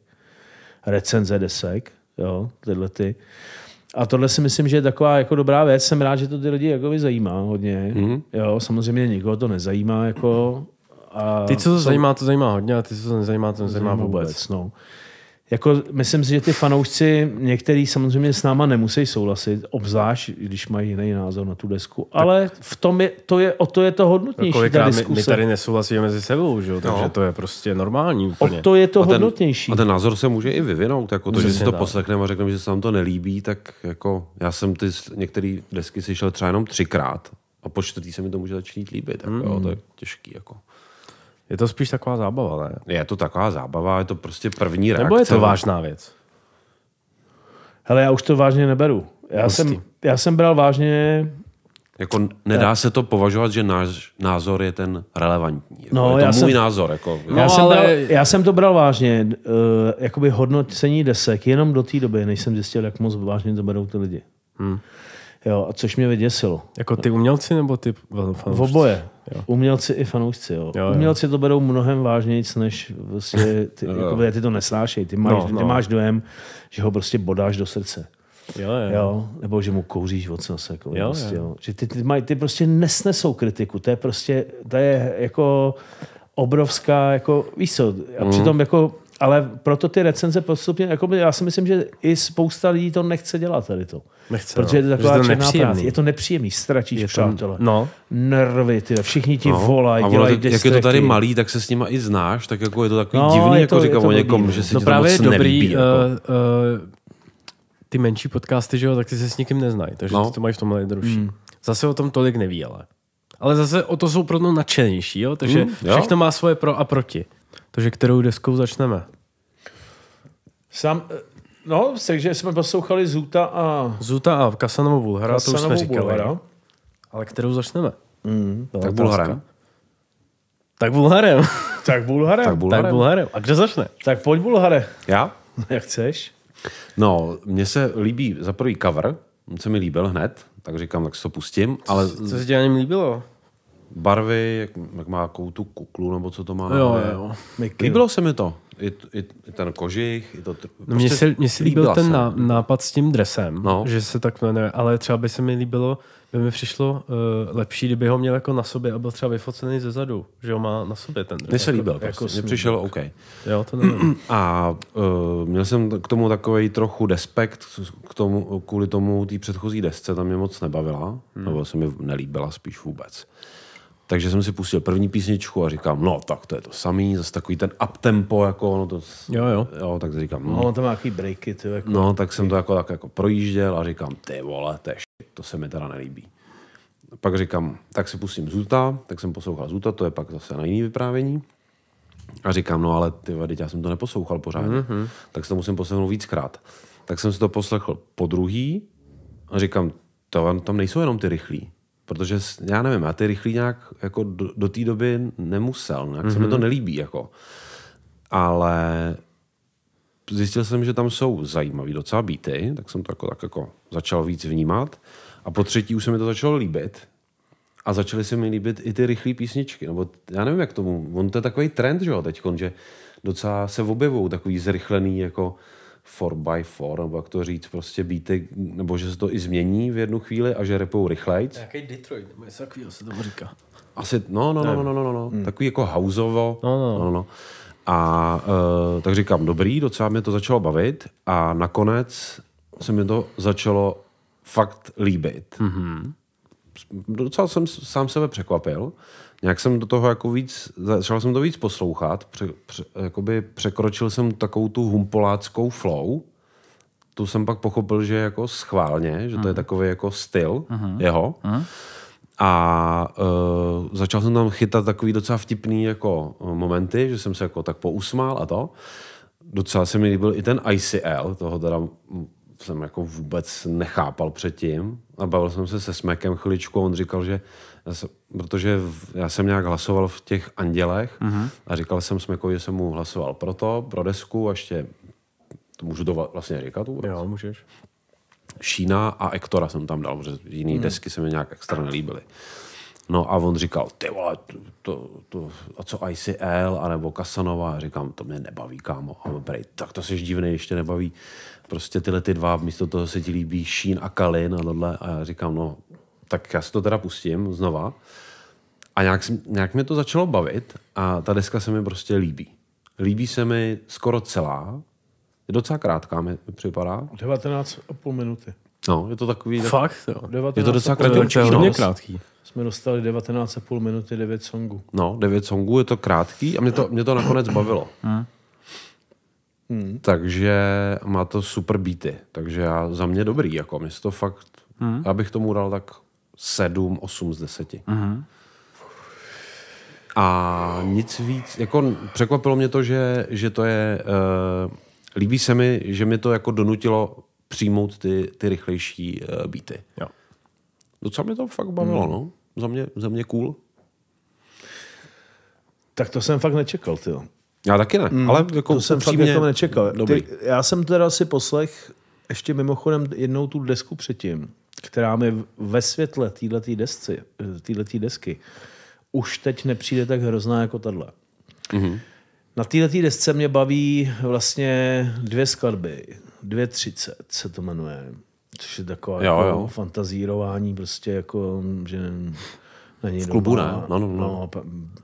recenze desek jo, tyhle ty. A tohle si myslím, že je taková jako dobrá věc. Jsem rád, že to ty lidi jako zajímá hodně. Mm-hmm. Jo, samozřejmě nikoho to nezajímá. Jako, a ty, co to zajímá, to zajímá hodně, a ty, co to nezajímá, to nezajímá vůbec. vůbec no jako myslím si, že ty fanoušci některý samozřejmě s náma nemusí souhlasit, obzvlášť, když mají jiný názor na tu desku, ale v tom je, to je, o to je to hodnotnější ta diskuse. My, my tady nesouhlasíme mezi sebou, že? No. takže to je prostě normální úplně. O to je to a ten, hodnotnější. A ten názor se může i vyvinout, jako to, Přesně že si to tak. poslechneme a řekneme, že se nám to nelíbí, tak jako já jsem ty některé desky slyšel třeba jenom třikrát a po čtvrtý se mi to může začít líbit. Tak jako, mm. jo, to je těžký. Jako. Je to spíš taková zábava, ne? Je to taková zábava, je to prostě první reakce. Nebo je to vážná věc? Hele, já už to vážně neberu. Já, jsem, já jsem bral vážně... Jako nedá se to považovat, že náš názor je ten relevantní. Jako no, je to já můj jsem, názor. Jako, no, já, jsem ale... bral, já jsem to bral vážně. Uh, jakoby hodnocení desek jenom do té doby, než jsem zjistil, jak moc vážně to berou ty lidi. Hmm. Jo, a což mě vyděsilo. Jako ty umělci nebo ty fanoušci? V oboje. Jo. Umělci i fanoušci, jo. jo, jo. Umělci to berou mnohem vážnějíc, než vlastně ty, jako, ty to nesnášej. Ty máš, no, no. ty máš dojem, že ho prostě bodáš do srdce. Jo, jo. jo, nebo že mu kouříš od nosa. Jako, jo, prostě, jo. jo. Že ty, ty, maj, ty prostě nesnesou kritiku. To je prostě, to je jako obrovská, jako, víš co, a mm. přitom jako ale proto ty recenze postupně, jako já si myslím, že i spousta lidí to nechce dělat tady to. Nechce, no. Protože no. je to taková černá Práce. Je to nepříjemný, ztračíš je přátelé. No. Nervy, ty, všichni ti no. volají, a dělají to, Jak je to tady malý, tak se s nima i znáš, tak jako je to takový no, divný, jako říkám o někom, že si no, to právě moc dobrý, eh, jako. eh, ty menší podcasty, že jo, tak ty se s nikým neznají, takže no. ty to mají v tomhle jednodušší. Mm. Zase o tom tolik neví, ale. Ale zase o to jsou pro nadšenější, jo, takže mm, jo. všechno má svoje pro a proti. Takže kterou deskou začneme? Sam, eh, no, takže jsme poslouchali Zuta a... Zuta a Kasanovu Bulhara, to už jsme říkali. Bulhara. Ale kterou začneme? Mm, tak Bulharem. Tak Bulharem. Tak Bulharem. tak Bulharem. Tak Bulharem. A kde začne? Tak pojď Bulhare. Já? Jak chceš. No, mně se líbí za prvý cover, on se mi líbil hned, tak říkám, tak si to pustím. Ale... Co, co se ti ani líbilo? barvy, jak, jak má jakou tu kuklu, nebo co to má. Jo, ale... jo. Miky. Líbilo se mi to. I, i, i ten kožich, i to... Tr... Prostě no mně prostě se, mně se líbil ten ná, nápad s tím dresem, no. že se tak jmenuje, ale třeba by se mi líbilo, by mi přišlo uh, lepší, kdyby ho měl jako na sobě a byl třeba vyfocený ze zadu, že ho má na sobě ten dres. Mně se jako- líbil, jako, prostě. jako přišel OK. Jo, to nevím. A uh, měl jsem k tomu takový trochu despekt k tomu, kvůli tomu té předchozí desce, tam mě moc nebavila, hmm. nebo se mi nelíbila spíš vůbec. Takže jsem si pustil první písničku a říkám, no tak to je to samý, zase takový ten uptempo, jako no to... Jo, jo. Jo, tak říkám, no. no to má nějaký breaky, ty, jako, No, tak jsem to jako, tak jako projížděl a říkám, ty vole, to je shit, to se mi teda nelíbí. A pak říkám, tak si pustím Zuta, tak jsem poslouchal Zuta, to je pak zase na jiný vyprávění. A říkám, no ale ty vady, já jsem to neposlouchal pořád, mm-hmm. tak se to musím poslechnout víckrát. Tak jsem si to poslechl po druhý a říkám, to tam nejsou jenom ty rychlí, Protože já nevím, já ty rychlý nějak jako do, do té doby nemusel, nějak mm-hmm. se mi mhm. to nelíbí. Jako. Ale zjistil jsem, že tam jsou zajímavý docela beaty, tak jsem to jako, tak jako začal víc vnímat. A po třetí už se mi to začalo líbit. A začaly se mi líbit i ty rychlé písničky. Nebo já nevím, jak tomu. On to je takový trend, že jo, teď, že docela se objevují takový zrychlený, jako 4 by 4 nebo jak to říct, prostě beaty, nebo že se to i změní v jednu chvíli a že repou rychlejc. Jaký Detroit, nebo něco takového se tomu říká. Asi, no, no, no, no, no, no, no. Hmm. takový jako houseovo. No, no, no. no, no. A e, tak říkám, dobrý, docela mě to začalo bavit a nakonec se mi to začalo fakt líbit. Mm-hmm. Docela jsem sám sebe překvapil, nějak jsem do toho jako víc, začal jsem to víc poslouchat, pře, pře, jakoby překročil jsem takovou tu humpoláckou flow, tu jsem pak pochopil, že jako schválně, že to je mhm. takový jako styl uh-huh. jeho. Uh-huh. A uh, začal jsem tam chytat takový docela vtipný jako e, momenty, že jsem se jako tak pousmál a to. Docela se mi líbil i ten ICL, toho teda jsem jako vůbec nechápal předtím. A bavil jsem se se Smekem chviličku on říkal, že protože já jsem nějak hlasoval v těch andělech uh-huh. a říkal jsem Smekovi, že jsem mu hlasoval Pro to, pro desku a ještě, to můžu to vlastně říkat? Vůbec? Jo, můžeš. Šína a Ektora jsem tam dal, protože jiný hmm. desky se mi nějak extra nelíbily. No a on říkal, ty vole, to, to, to, a co ICL, anebo Kasanova, a říkám, to mě nebaví, kámo. A on prej, tak to seš divný, ještě nebaví. Prostě tyhle ty dva, místo toho se ti líbí Šín a Kalin a tohle. A já říkám, no, tak já si to teda pustím znova. A nějak, nějak mě to začalo bavit a ta deska se mi prostě líbí. Líbí se mi skoro celá. Je docela krátká, mi připadá. 19,5 minuty. No, je to takový... Tak... Fakt, jo. 19, je to docela krátký. Je hodně krátký. Jsme dostali 19,5 minuty, 9 songů. No, 9 songů, je to krátký a mě to, mě to nakonec bavilo. Hmm. hmm. Takže má to super beaty. Takže já, za mě dobrý, jako mě to fakt... Hmm. Já bych tomu dal tak 7, 8 z 10. Mm-hmm. A nic víc, jako překvapilo mě to, že, že to je, uh, líbí se mi, že mi to jako donutilo přijmout ty, ty rychlejší uh, beaty. Jo. Docela mě to fakt bavilo, mm. no. Za mě, za mě cool. Tak to jsem fakt nečekal, ty. Já taky ne, mm, ale jako to jsem fakt jako nečekal. Dobrý. Ty, já jsem teda si poslech ještě mimochodem jednou tu desku předtím, která mi ve světle této desky, desky už teď nepřijde tak hrozná jako tahle. Mm-hmm. Na této desce mě baví vlastně dvě skladby. 2.30 se to jmenuje. Což je takové jo, jako jo. fantazírování prostě jako, že není V klubu doma, ne, no, no, no. no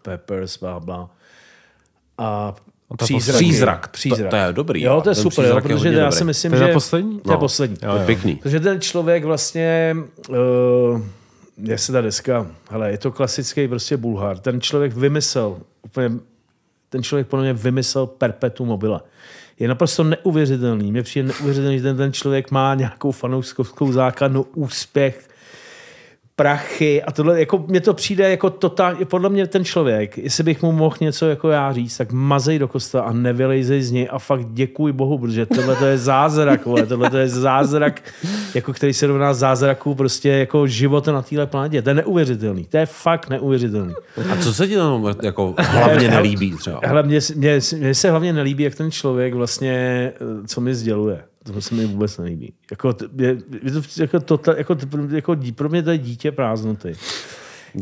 Peppers, bla, bla. A Přízrak. Přízrak. Přízrak. To, to je dobrý. Jo, to je super, jo, protože je já si myslím, to je poslední? poslední? To je no, poslední. Jo, jo. To je pěkný. Protože ten člověk vlastně... Uh, eh, je se ta deska... Hele, je to klasický prostě bulhár. Ten člověk vymyslel úplně... Ten člověk podle mě vymyslel perpetu mobila. Je naprosto neuvěřitelný. Mně přijde neuvěřitelný, že ten, ten člověk má nějakou fanouškovskou základnu, úspěch, prachy a tohle, jako mě to přijde jako totál, podle mě ten člověk, jestli bych mu mohl něco jako já říct, tak mazej do kostela a nevylejzej z něj a fakt děkuj bohu, protože tohle to je zázrak, vole, tohle to je zázrak, jako který se rovná zázraku prostě jako života na téhle planetě. To je neuvěřitelný, to je fakt neuvěřitelný. A co se ti tam jako hlavně nelíbí třeba? Hele, mě, mě, mě se hlavně nelíbí, jak ten člověk vlastně, co mi sděluje to se mi vůbec nelíbí. Jako, je, je to, jako, to, jako, jako, pro mě to je dítě prázdnoty.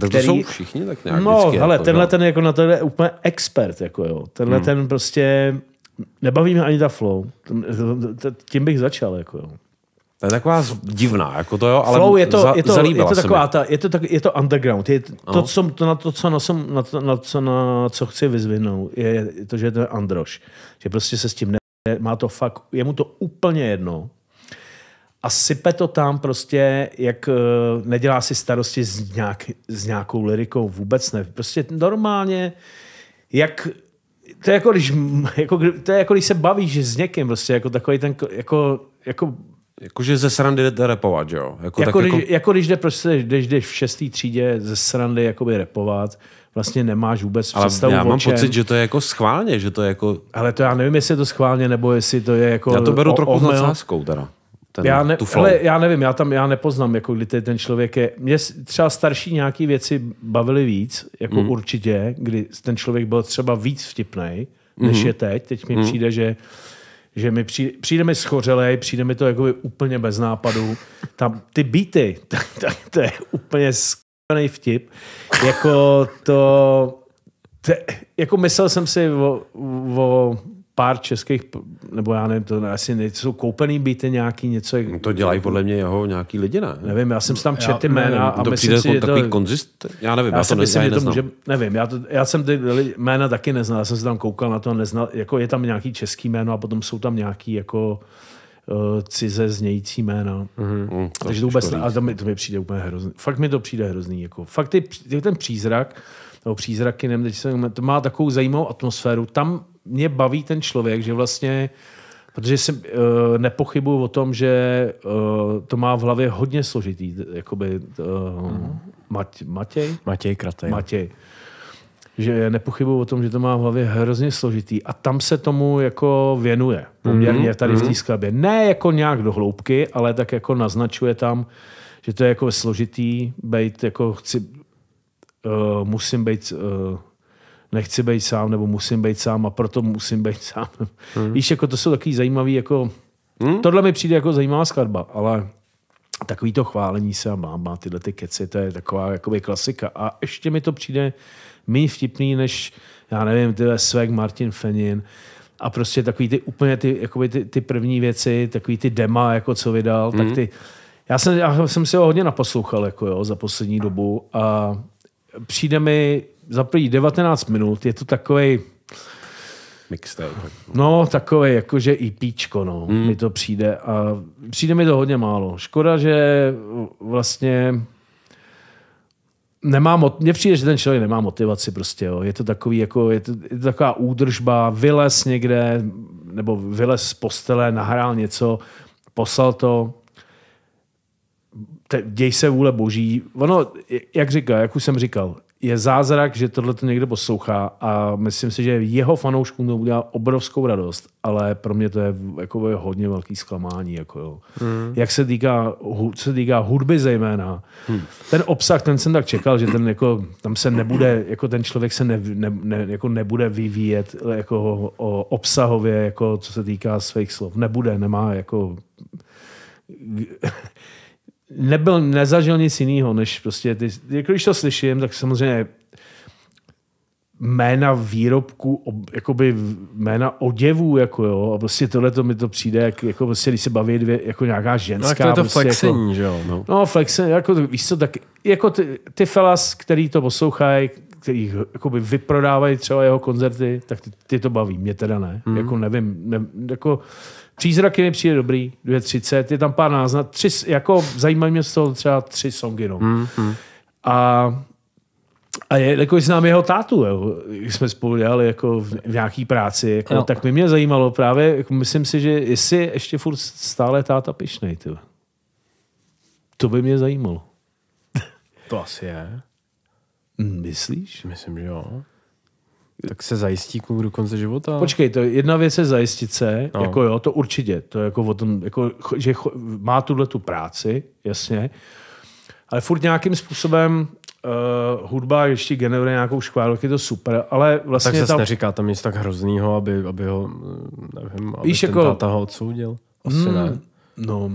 Tak který... to jsou všichni tak nějak No, vždycky, ale jako, tenhle no. ten jako na to je úplně expert, jako jo. Tenhle hmm. ten prostě, nebaví mě ani ta flow. Tím bych začal, jako jo. To je taková divná, jako to jo, ale Flow je to, za, je to, je to taková ta, je to, tak, je to underground, je to, no. co, to, na to, co, na, som, na, na, co, na co chci vyzvinout, je, je to, že je to Androš. Že prostě se s tím má to fakt, je mu to úplně jedno. A sype to tam prostě, jak eh, nedělá si starosti s, nějak, s nějakou lirikou, vůbec ne. Prostě normálně, jak to je jako když, jako, to je jako když se bavíš s někým, prostě jako takový ten, jako, jako Jakože ze srandy jde repovat, jo? Jako, jako, tak, když, jako... jako když jde prostě, když jdeš v šestý třídě ze srandy jakoby repovat, vlastně nemáš vůbec ale představu já mám čem. pocit, že to je jako schválně, že to je jako... Ale to já nevím, jestli je to schválně, nebo jestli to je jako... Já to beru o, trochu omyl. s nadsázkou teda. Ten, já, ne, ale já nevím, já tam já nepoznám, jako kdy ten člověk je. Mě třeba starší nějaké věci bavily víc, jako mm. určitě, kdy ten člověk byl třeba víc vtipný. Hmm. než mm. je teď. Teď mi mm. přijde, že že mi přijde, přijde mi schořelej, přijde mi to jako úplně bez nápadu. Tam ty beaty, to je úplně vtipný vtip. Jako to... Te, jako myslel jsem si o, o pár českých, nebo já nevím, to asi ne, jsou koupený byty nějaký, něco. No to dělají podle mě jeho nějaký lidi, ne? Nevím, já jsem si tam četl jména a to myslím si, jako že to... Konzist, já nevím, já, já to myslím, že to může, nevím, já, to, já jsem ty jména taky neznal, já jsem se tam koukal na to, a neznal, jako je tam nějaký český jméno a potom jsou tam nějaký jako Eh, cize znějící jména. Mm-hmm. Takže to vůbec, a to mi, to mi přijde úplně hrozný. Fakt mi to přijde hrozný. Jako. Fakt je, ten přízrak, nebo přízraky, nevím, teď se, to má takovou zajímavou atmosféru. Tam mě baví ten člověk, že vlastně Protože si uh, nepochybuju o tom, že uh, to má v hlavě hodně složitý, jakoby uh, mm-hmm. Matěj? Matěj Kratej. Matěj že nepochybuji o tom, že to má v hlavě hrozně složitý a tam se tomu jako věnuje poměrně mhm, tady v té mhm. skladbě. Ne jako nějak do hloubky, ale tak jako naznačuje tam, že to je jako složitý být jako chci, uh, musím být uh, nechci být sám, nebo musím být sám a proto musím být sám. Mm. Víš, jako to jsou takový zajímavý, jako mm. tohle mi přijde jako zajímavá skladba, ale takový to chválení se a má, má tyhle ty keci, to je taková jakoby klasika. A ještě mi to přijde, méně vtipný než, já nevím, tyhle Svek, Martin Fenin a prostě takový ty úplně ty, jakoby ty, ty první věci, takový ty dema, jako co vydal, mm. tak mhm. ty, já jsem, já jsem si ho hodně naposlouchal, jako jo, za poslední dobu a přijde mi za první 19 minut, je to takový mixtape. Jako. No, takové jakože i e píčko, no, mm. mi to přijde a přijde mi to hodně málo. Škoda, že vlastně nemá mot, mně přijde, že ten člověk nemá motivaci prostě, jo. Je to takový jako, je to, je to taková údržba, vylez někde, nebo vylez z postele, nahrál něco, poslal to, te, děj se vůle boží. Ono, jak říká, jak už jsem říkal, je zázrak, že tohle to někdo poslouchá a myslím si, že jeho fanouškům to udělá obrovskou radost, ale pro mě to je jako hodně velký zklamání. Jako jo. Mm. Jak se týká, co se týká hudby zejména, mm. ten obsah, ten jsem tak čekal, že ten jako, tam se nebude, jako ten člověk se ne, ne, ne, jako nebude vyvíjet eh, jako o, obsahově, jako co se týká svých slov. Nebude, nemá jako nebyl, nezažil nic jiného, než prostě ty, jako když to slyším, tak samozřejmě jména výrobku, jakoby jména oděvů, jako jo, a prostě tohle to mi to přijde, jak, jako prostě, když se baví dvě, jako nějaká no, ženská. No, to je to prostě jako- flexení, jako, že jo? No, no flexení, jako víš co, tak jako ty, ty felas, který to poslouchají, který jakoby vyprodávají třeba jeho koncerty, tak ty, ty to baví, mě teda ne. Mm. Jako nevím, ne, jako Přízraky mi přijde dobrý, 2.30, je tam pár náznak, tři, jako zajímají mě z toho třeba tři songy, no. Mm-hmm. A a je, jako znám jeho tátu, jo, jsme spolu dělali jako v nějaký práci, jako, no. tak by mě zajímalo právě, jako myslím si, že jestli ještě furt stále táta pišnej, ty. To by mě zajímalo. to asi je. Myslíš? Myslím, že jo. Tak se zajistí kluk do konce života? Počkej, to jedna věc je zajistit se, no. jako jo, to určitě, to je jako o tom, jako, že má tuhle tu práci, jasně, ale furt nějakým způsobem uh, hudba ještě generuje nějakou škválu, je to super, ale vlastně... Tak se ta... neříká tam nic tak hroznýho, aby, aby ho, mm, nevím, aby Víš, ten jako... táta ho odsoudil? Asi hmm, ne. No,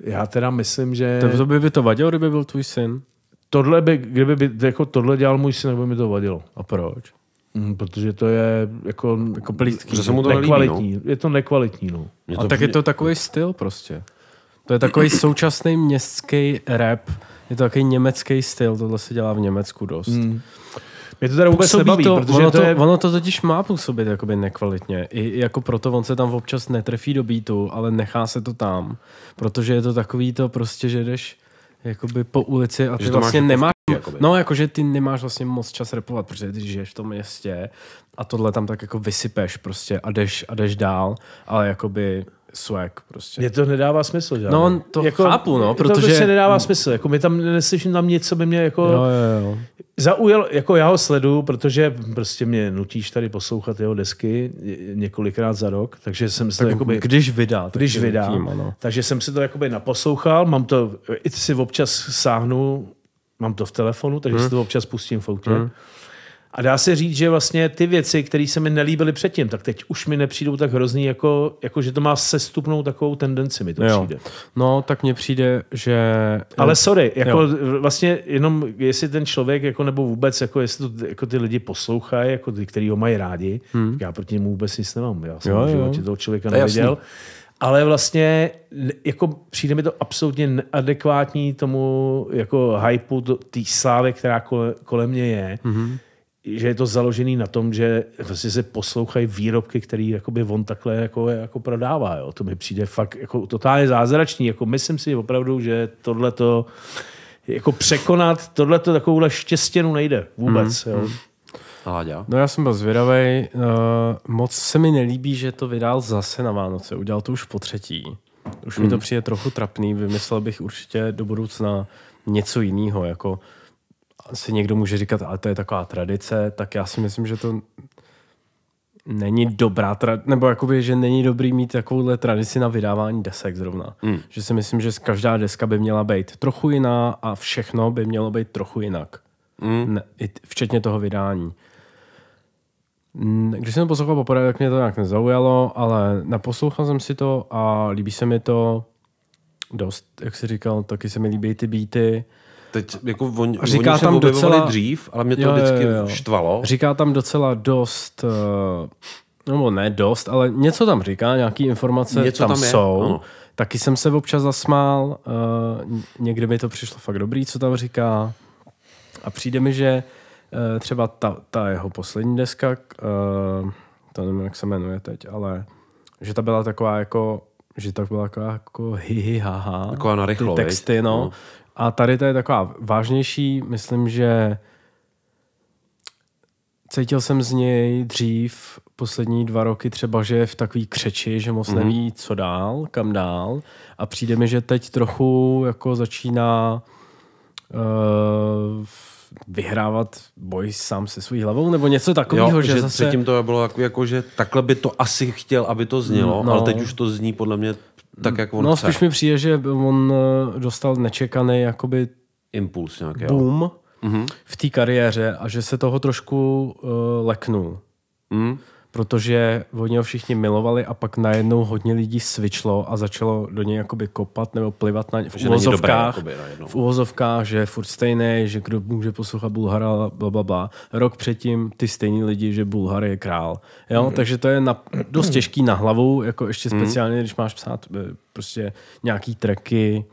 já teda myslím, že... To by, by to vadilo, kdyby byl tvůj syn? Tohle by, kdyby by, jako tohle dělal můj syn, nebo by mi to vadilo. A proč? Mm, protože to je jako, jako plítký, že se mu to nekvalitní. Nelíbí, no? Je to nekvalitní. No. Mě to A tak je to takový styl prostě. To je takový současný městský rap. Je to takový německý styl, tohle se dělá v Německu dost. Mm. Mě to teda vůbec Působí nebaví, to, protože ono to, je... ono to totiž má působit jakoby nekvalitně. I jako proto on se tam občas netrefí do beatu, ale nechá se to tam. Protože je to takový to prostě, že jdeš jakoby po ulici a ty vlastně máš jako- nemáš Hm. Jakoby. No, jakože ty nemáš vlastně moc čas repovat, protože ty žiješ v tom městě a tohle tam tak jako vysypeš prostě a jdeš, a jdeš dál, ale jakoby swag prostě. Mně to nedává smysl. že? No, on to jako, chápu, no, protože... To prostě nedává smysl, jako my tam neslyším tam nic, co by mě jako... Jo, jo, jo. Zaujal, jako já ho sledu, protože prostě mě nutíš tady poslouchat jeho desky několikrát za rok, takže jsem se tak to jakoby... Když vydá. Když vydá, tím, takže jsem si to jakoby naposlouchal, mám to, i si občas sáhnu Mám to v telefonu, takže hmm. si to občas pustím v autě. Hmm. A dá se říct, že vlastně ty věci, které se mi nelíbily předtím, tak teď už mi nepřijdou tak hrozný, jako, jako že to má sestupnou takovou tendenci, mi to jo. přijde. No, tak mně přijde, že... Ale sorry, jako jo. vlastně jenom, jestli ten člověk, jako nebo vůbec, jako jestli to, jako ty lidi poslouchají, jako ty, který ho mají rádi, hmm. já proti němu vůbec nic nemám. Já jsem jo, v životě jo. toho člověka neviděl. To ale vlastně jako přijde mi to absolutně neadekvátní tomu jako hypeu té slávy, která kole, kolem mě je, mm-hmm. že je to založený na tom, že vlastně se poslouchají výrobky, který jakoby on takhle jako, jako prodává. Jo. To mi přijde fakt jako totálně zázračný. Jako myslím si opravdu, že tohle to jako překonat tohleto takovouhle štěstěnu nejde vůbec. Mm-hmm. Jo mhm. Láďa. No já jsem byl zvědavý. Uh, eh, moc se mi nelíbí, že to vydal zase na Vánoce. Udělal to už po třetí. Už mm. mi to hmm. přijde trochu trapný. Vymyslel bych určitě do budoucna něco jiného. Jako si někdo může říkat, ale to je taková tradice, tak já si myslím, že to není dobrá tradice, nebo jakoby, že není dobrý mít takovouhle tradici na vydávání desek zrovna. Mm. Že si myslím, že každá deska by měla být trochu jiná a všechno by mělo být trochu jinak. Mm. Ne, včetně toho vydání. Mm, když jsem poslouchal poprvé, tak mě to nějak nezaujalo, ale naposlouchal jsem si to a líbí se mi to dost, jak jsi říkal, taky se mi líbí ty beaty. Teď jako on, říká oni tam docela dřív, ale mě to jo, vždycky jo, jo. štvalo. Říká tam docela dost, eh, nebo ne dost, ale něco tam říká, nějaký informace něco tam, tam je. jsou. Ano. Taky jsem se občas zasmál, eh, někdy mi to přišlo fakt dobrý, co tam říká. A přijde mi, že Eh, třeba ta, ta jeho poslední deska, eh, to nevím, jak se jmenuje teď, ale že ta byla taková jako, že tak byla taková jako hi, hi ha, ha Taková na rychlo, texty, no. no. A tady to je taková vážnější, myslím, že cítil jsem z něj dřív poslední dva roky třeba, že je v takový křeči, že moc mm-hmm. neví, co dál, kam dál. A přijde mi, že teď trochu jako začíná uh, vyhrávat boj sám se svou hlavou, nebo něco takového, jo, že, že zase... Předtím to bylo jako, jako, že takhle by to asi chtěl, aby to znělo, mm, no. ale teď už to zní podle mě tak, jak on No, chce. spíš mi přijde, že on eh, dostal nečekaný jakoby... Impuls nějaký. Boom. Jo. Mm-hmm. v té kariéře a že se toho trošku uh, leknul. Mm protože oni ho všichni milovali a pak najednou hodně lidí svičlo a začalo do něj jakoby kopat nebo plivat na něj v úvozovkách, v úvozovkách, že je furt stejný, že kdo může poslouchat Bulhara, bla, bla, bla. Rok předtím ty stejní lidi, že Bulhar je král. Jo? Mm. Takže to je na, dost těžký na hlavu, jako ještě mhm. speciálně, mm. když máš psát eh, prostě nějaký tracky,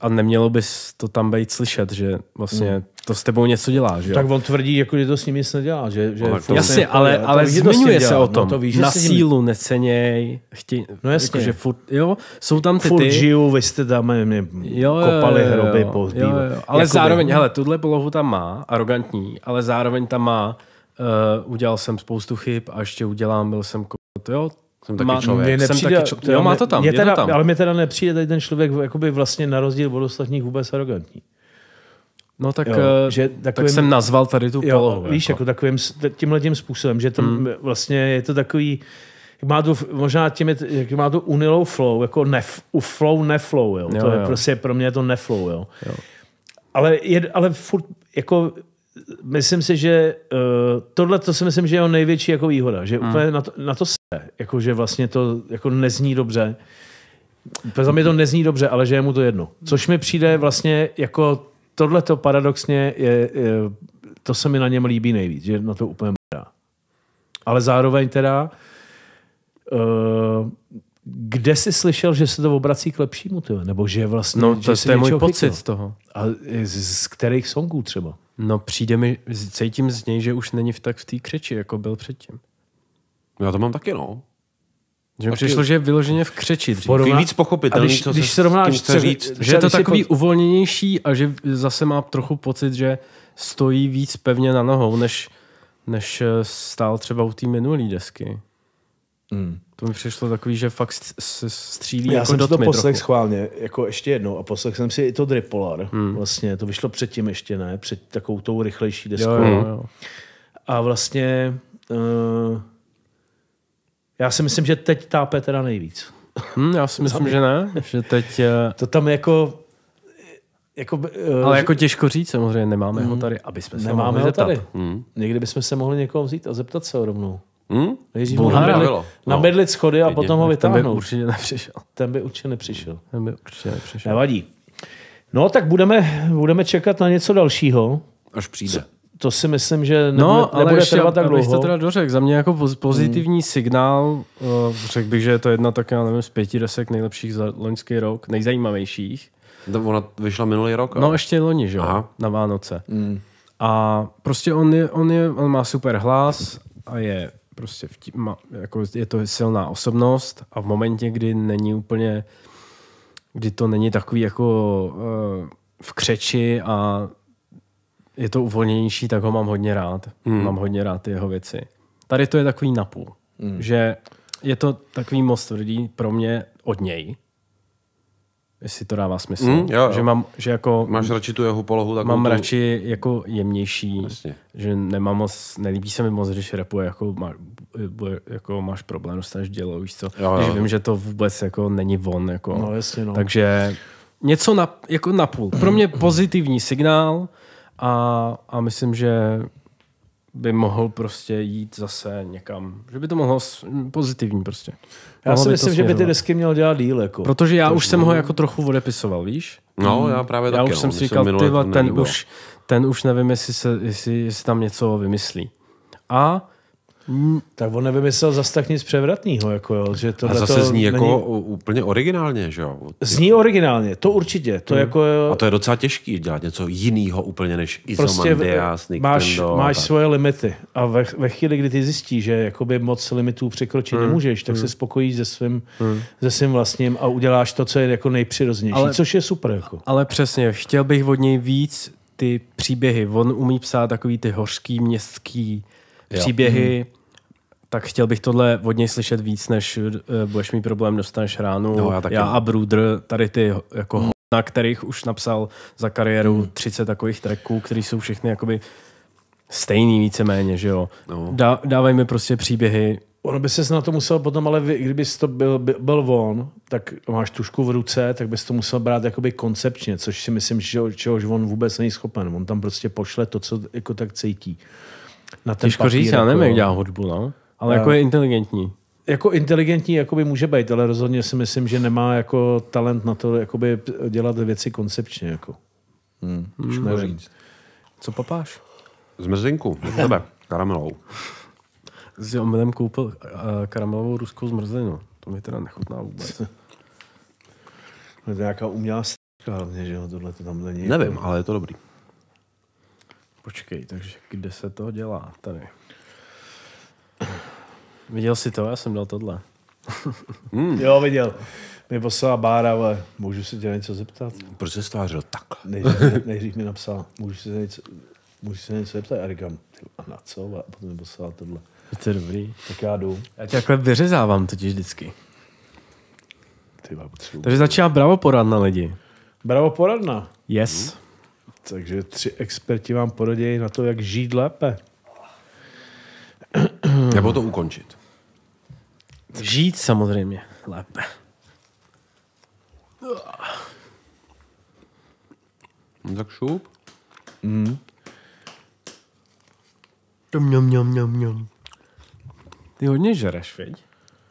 a nemělo bys to tam být slyšet, že vlastně mm to s tebou něco dělá, že jo? Tak on tvrdí, jako, že to s nimi nic nedělá. Že, že ale to jasně, ale, ale, zmiňuje se o no, tom. No to že na sílu jim... neceněj. Chtěj, no jasně. Jako, že furt, jo, jsou tam ty furt ty. žiju, vy jste tam mě, jo, jo, kopali jo, jo, hroby, jo, jo, jo. Ale Jakoby... zároveň, hele, tuhle polohu tam má, arrogantní, ale zároveň tam má, uh, udělal jsem spoustu chyb a ještě udělám, byl jsem To jo, jsem taky má, člověk. Nepřijde, jsem taky člověk. Jo, má to tam, mě teda, to tam. Ale mi teda nepřijde tady ten člověk jakoby vlastně na rozdíl od ostatních vůbec arrogantní. No tak, jo, eh, že takovým, tak jsem nazval tady tu jo, polohu. Víš, jako, jako takovým, tímhle tím způsobem, že tam hmm. vlastně je to takový, má tu, možná tím je, jak má tu unilou flow, jako nef, flow, neflow, jo. jo to je jo. prostě pro mě je to neflow, jo. jo. Ale, je, ale furt, jako myslím si, že uh, tohle to si myslím, že je jeho největší jako výhoda, že hmm. úplně na to, na to se, jako že vlastně to jako nezní dobře. Za mě to nezní dobře, ale že je mu to jedno. Což mi přijde vlastně jako tohle to paradoxně je, je, to se mi na něm líbí nejvíc, že na to úplně mrdá. Ale zároveň teda, uh, kde jsi slyšel, že se to obrací k lepšímu, tyhle? nebo že vlastně... No to, že to je můj pocit chytil. z toho. A z, z kterých songů třeba? No přijde mi, cítím z něj, že už není v tak v té křeči, jako byl předtím. Já to mám taky, no. Že mi přišlo, že je vyloženě v křeči. Porovna... Víc pochopit, a když, co když se rovnáš, že, říct. že je to takový pod... uvolněnější a že zase má trochu pocit, že stojí víc pevně na nohou, než, než eh, stál třeba u té minulé desky. Hmm. To mi přišlo takový, že fakt střílí Já jako jsem to poslech schválně, jako ještě jednou, a poslech jsem si i to Dripolar, Hmm. vlastně, to vyšlo předtím ještě, ne? Před takovou tou rychlejší deskou. Jo, jo, jo. A vlastně... Uh, já si myslím, že teď tápe teda nejvíc. Hmm, já si myslím, že ne. Že teď... Eh, to tam jako... jako eh, Ale jako těžko říct, samozřejmě nemáme mm, ho mhm. tady, aby jsme se nemáme ho zeptat. tady. Hmm. Někdy bychom se mohli někoho vzít a zeptat se rovnou. Hmm? Na mu namedlit schody a Vidím, potom ho vytáhnout. Ten by určitě nepřišel. Ten by určitě nepřišel. Ten by určitě nepřišel. Nevadí. No tak budeme, budeme čekat na něco dalšího. Až přijde to si myslím, že nebude, no, ale nebude ještě, trvat tak dlouho. to teda dořekl, za mě jako hmm. pozitivní hmm. signál, eh, řekl bych, že je to jedna tak, já nevím, z pěti desek nejlepších za loňský rok, nejzajímavějších. To ona vyšla minulý rok? No, ale... No ještě loni, že jo, na Vánoce. Hmm. A prostě on, je, on, je, on má super hlas a je prostě vtip, má, jako je to silná osobnost a v momentě, kdy není úplně, kdy to není takový jako uh, v křeči a je to uvolněnější, tak ho mám hodně rád. Hmm. Mám hodně rád ty jeho věci. Tady to je takový napůl, hmm. že je to takový most, tvrdý pro mě od něj, jestli to dává smysl. Hmm, jo, jo. Že mám, že jako... Máš radši tu jeho polohu tak Mám tu... radši jako jemnější, Jasně. že nemám moc, nelíbí se mi moc, když repuje, jako, má, jako máš problém, dostaneš dělo, víš co. Jo, jo. vím, že to vůbec jako není von. jako. No, jestli, no. Takže něco na, jako na půl. Pro mě pozitivní signál, a, a myslím, že by mohl prostě jít zase někam. Že by to mohlo pozitivní prostě. Já mohl si myslím, že by ty desky měl dělat díl. Jako. Protože já to už jsem ho jako trochu odepisoval, víš? No, já hmm. právě já taky. Já už no. jsem si říkal, ty, jako ten, už, ten už nevím, jestli, se, jestli, jestli tam něco vymyslí. A Hmm. Tak on nevymyslel zas tak nic převratného. Jako jo, že to. A zase to zní jako není... jako úplně originálně, že jo? Zní originálně, to určitě. To hmm. jako... A to je docela těžký dělat něco jiného úplně než prostě Izomandias, prostě máš, máš tak. svoje limity a ve, ve chvíli, kdy ty zjistíš, že jakoby moc limitů překročit hmm. nemůžeš, tak hmm. se spokojíš se svým, hmm. se svým vlastním a uděláš to, co je jako nejpřirozenější, ale, což je super. Jako. Ale přesně, chtěl bych od něj víc ty příběhy. On umí psát takový ty hořký městský příběhy, mm. tak chtěl bych tohle od něj slyšet víc, než uh, budeš mít problém, dostaneš ránu. No, já, taky. já a Bruder, tady ty jako hmm. na kterých už napsal za kariéru hmm. 30 takových tracků, které jsou všechny jakoby stejný víceméně, že jo. No. Dá, dávaj mi prostě příběhy. Ono by se na to musel potom, ale kdyby to byl, byl on, tak máš tušku v ruce, tak bys to musel brát jakoby koncepčně, což si myslím, že čehož on vůbec není schopen. On tam prostě pošle to, co jako tak cítí na ten Těžko papír, říct, já nevím, jako- jak dělá hudbu, no. Ale a... jako je inteligentní jako inteligentní by může být, ale rozhodně si myslím, že nemá jako talent na to jakoby dělat věci koncepčně. Jako. Hmm. hmm. říct. Co papáš? Zmrzlinku, tebe, karamelou. S omylem koupil uh, karamelovou ruskou zmrzlinu. To mi teda nechutná vůbec. to je nějaká umělá s***a, že jo, tohle to tam není. Nevím, ale je to dobrý. Počkej, takže kde se to dělá tady? Viděl jsi to? Já jsem dal tohle. Hmm. jo, viděl. Mě poslala Bára, ale můžu se tě něco zeptat? Proč jsi stvářil tak? Nejdřív, nejdřív mi napsal, můžu se něco, můžu se něco zeptat? A říkám, a na co? A potom mi poslala tohle. To je dobrý. Tak já jdu. Já tě takhle vyřezávám totiž vždycky. Ty, Takže začíná bravo poradna lidi. Bravo poradna. Yes. Hmm. Takže tři experti vám poradějí na to, jak žít lépe. Nebo to ukončit. Žít samozřejmě lépe. No tak šup. Mm. Tom, mňam, mňam, mňam, mňam. Ty hodně žereš, viď?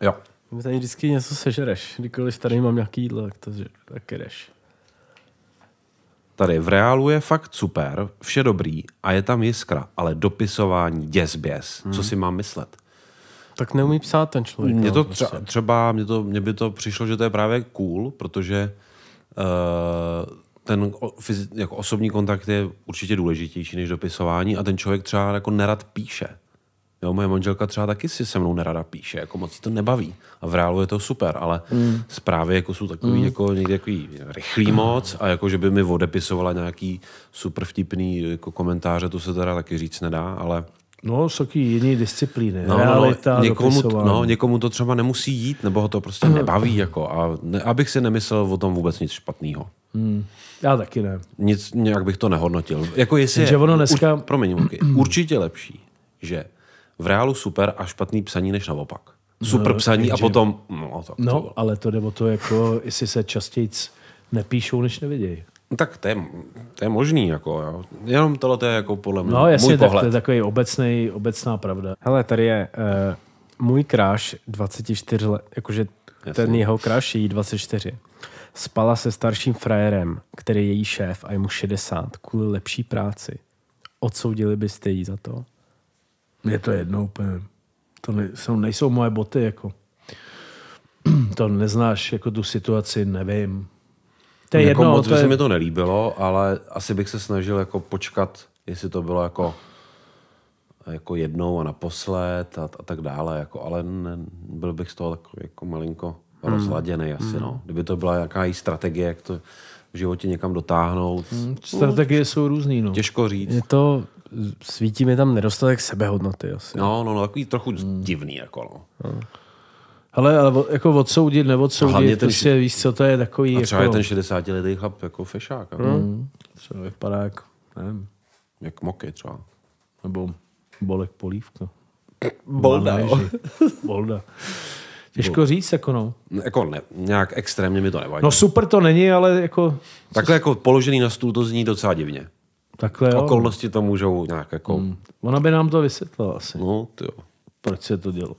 Jo. Tady vždycky něco sežereš. Kdykoliv tady mám nějaký jídlo, tak to tak jedeš. Tady v reálu je fakt super, vše dobrý a je tam jiskra, ale dopisování děs hmm. co si mám myslet. Tak neumí psát ten člověk. Mně no, to prostě. třeba, třeba, mě, to, mě by to přišlo, že to je právě cool, protože uh, ten jako osobní kontakt je určitě důležitější než dopisování a ten člověk třeba jako nerad píše. Jo, moje manželka třeba taky si se mnou nerada píše, jako moc to nebaví. A v reálu je to super, ale mm. zprávy jako jsou takový mm. jako někdy takový rychlý mm. moc a jako, že by mi odepisovala nějaký super vtipný jako komentáře, to se teda taky říct nedá, ale No, jsou taky jiné disciplíny. No, no, no Realita, no, někomu, no, někomu to třeba nemusí jít, nebo ho to prostě hmm. nebaví. jako, a ne, abych si nemyslel o tom vůbec nic špatného. Hmm. Já taky ne. Nic, nějak bych to nehodnotil. Jako jestli je, ono dneska... Ur, promiň, okay, určitě lepší, že v reálu super a špatný psaní než naopak. No, super no, psaní a potom... No, tak no to ale to nebo to, jako, jestli se častěji nepíšou, než nevidějí. No, tak to je, to je možný, jako, jo. jenom tohle to je jako podle mě No jasně, můj tak pohled. to je takový obecný, obecná pravda. Hele, tady je uh, můj kráš 24 let, jakože jasně. ten jeho kráš je 24. Spala se starším frajerem, který je její šéf a je mu 60, kvůli lepší práci. Odsoudili byste jí za to? Mně to jedno úplně. To nejsou, nejsou moje boty, jako. To neznáš, jako tu situaci, nevím. To je jako jedno, moc to je... se mi to nelíbilo, ale asi bych se snažil jako počkat, jestli to bylo jako jako jednou a naposled a, a tak dále, jako, ale ne, byl bych z toho tak jako malinko hmm. rozladěný asi, hmm. no. Kdyby to byla nějaká strategie, jak to v životě někam dotáhnout. Hmm, strategie no, jsou různý, no. Těžko říct. Je to, svítí mi tam nedostatek sebehodnoty. Asi. No, no, no, takový trochu hmm. divný. Jako, no. Hmm. No. Hele, ale jako odsoudit, neodsoudit, to ten, je prostě víš co, to je takový... A třeba jako... je ten 60-letý chlap jako fešák. Jako. Hmm. hmm. Třeba vypadá jak, nevím. Jak moky třeba. Nebo bolek polívka. Bolda, jo. Bolda. Těžko Bo... říct, jako no. Jako ne, nějak extrémně mi to nevadí. No super to není, ale jako... Takhle jako položený na stůl to zní docela divně. Takhle jo. Okolnosti to můžou nějak jako... Hmm. Ona by nám to vysvětlila asi. No, ty jo. Proč se to dělo.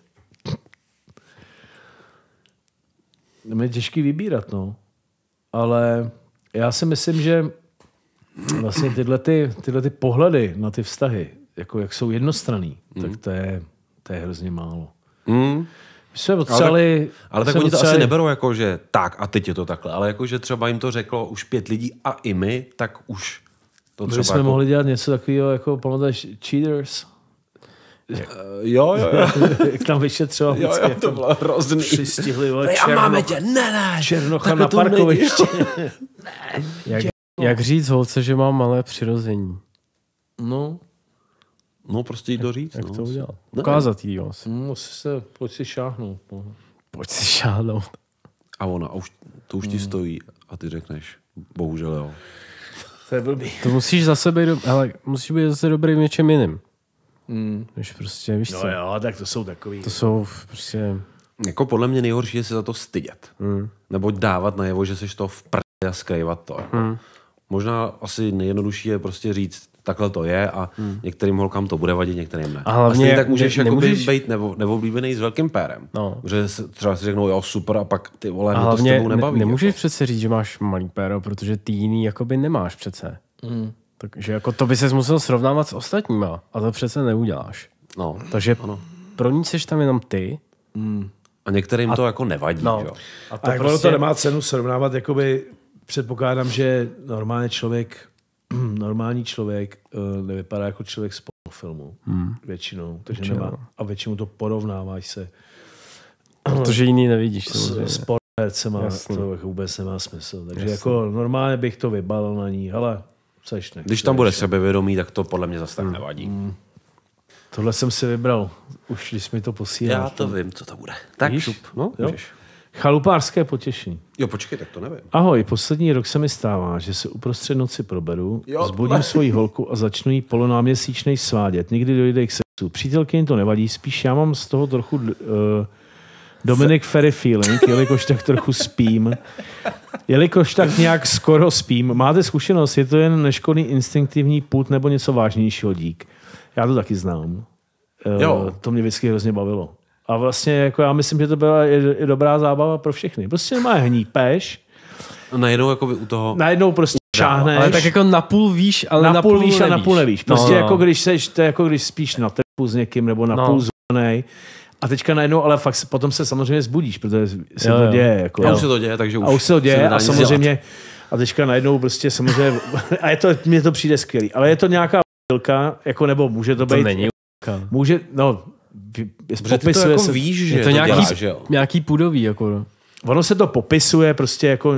Je těžký vybírat, no. Ale já si myslím, že vlastně tyhle, ty, tyhle ty pohledy na ty vztahy, jako jak jsou jednostraný, hmm. tak to je, to je hrozně málo. Hmm. My jsme potřebovali... Ale tak, ale tak oni to asi neberou jako, že tak a teď je to takhle, ale jako, že třeba jim to řeklo už pět lidí a i my, tak už to třeba My jsme jako... mohli dělat něco takového jako pamatuješ Cheaters? Eh, jo, jo, jo. Jak tam vyšetřoval. Jo, jo, to jako bylo hrozný. Přistihli, vole, černoch, Já máme tě, ne, ne. Černocha na parkovišti. jak, jak říct holce, že mám malé přirození? No. No, prostě jí doříct. říct. Jak, no. jak to udělat? Ukázat jí, jo. Musí mm, se, pojď si šáhnout. No. Pojď si šáhnout. A ona, a už, to už ti hmm. stojí a ty řekneš, bohužel jo. To je blbý. To musíš za sebe, ale musíš být zase dobrý v něčem jiným. Mm. Než prostě, víš no co? jo, tak to jsou takový. To jsou prostě... Jako podle mě nejhorší je se za to stydět. Mm. Nebo dávat najevo, že seš to v a skrývat to. Mm. Možná asi nejjednodušší je prostě říct, takhle to je a hmm. některým holkám to bude vadit, některým ne. A hlavně a tak můžeš ne, jako nemůžeš... být nebo, neoblíbený s velkým pérem. No. Že třeba si řeknou, jo, super, a pak ty vole, a hlavně, to s tebou nebaví. Ne, nemůžeš jako. přece říct, že máš malý péro, protože ty jiný jakoby nemáš přece. Hmm. Takže jako to by se musel srovnávat s ostatníma a to přece neuděláš. No. Takže ano. pro ní seš tam jenom ty. Hmm. A některým a, to jako nevadí. No. Jo? A, to a jako prostě... to nemá cenu srovnávat, jakoby předpokládám, že normálně člověk normální člověk eh, nevypadá jako člověk z filmu. Hmm. Většinou. Takže většinou. nemá, a většinou to porovnáváš se. Protože jiný nevidíš. S, s má, to vůbec nemá smysl. Takže Jasný. jako normálně bych to vybalil na ní. Hele, seš ne. Když tam budeš sebevědomý, tak to podle mě zase tak hmm. nevadí. Hmm. Tohle jsem si vybral. Už když mi to posílal. Já to vím, co to bude. Tak Víš? šup. No, jo? Můžeš. Chalupářské potěšení. Jo, počkej, tak to nevím. Ahoj, poslední rok se mi stává, že se uprostřed noci proberu, jo, zbudím svoji holku a začnu jí polonáměsíčnej svádět. Nikdy dojde k sexu. jim to nevadí, spíš já mám z toho trochu uh, eh, Dominic Ferry feeling, jelikož tak trochu spím. Jelikož tak nějak skoro spím. Máte zkušenost, je to jen neškodný instinktivní půd nebo něco vážnějšího dík. Já to taky znám. Eh, jo. to mě vždycky hrozně bavilo. A vlastně jako já myslím, že to byla i, i dobrá zábava pro všechny. Prostě má hnípeš. A najednou jako u toho... Najednou prostě šáhneš. Ale tak jako napůl víš, ale napůl, napůl víš a napůl nevíš. No, prostě no, jako no. jako když seš, to je jako když spíš na trpu s někým nebo no. půl no. zvanej. A teďka najednou, ale fakt potom se samozřejmě zbudíš, protože se jo, to děje. Jako, a už se to děje, takže už. A už se to děje se a samozřejmě... Dělat. A teďka najednou prostě samozřejmě... a je to, mně to přijde skvělý. Ale je to nějaká pilka, jako nebo může to, to být... Není Může, no, Protože ty to jako se, víš, že je to, to nějaký, děláš, jo. nějaký půdový. Jako, no. Ono se to popisuje prostě jako,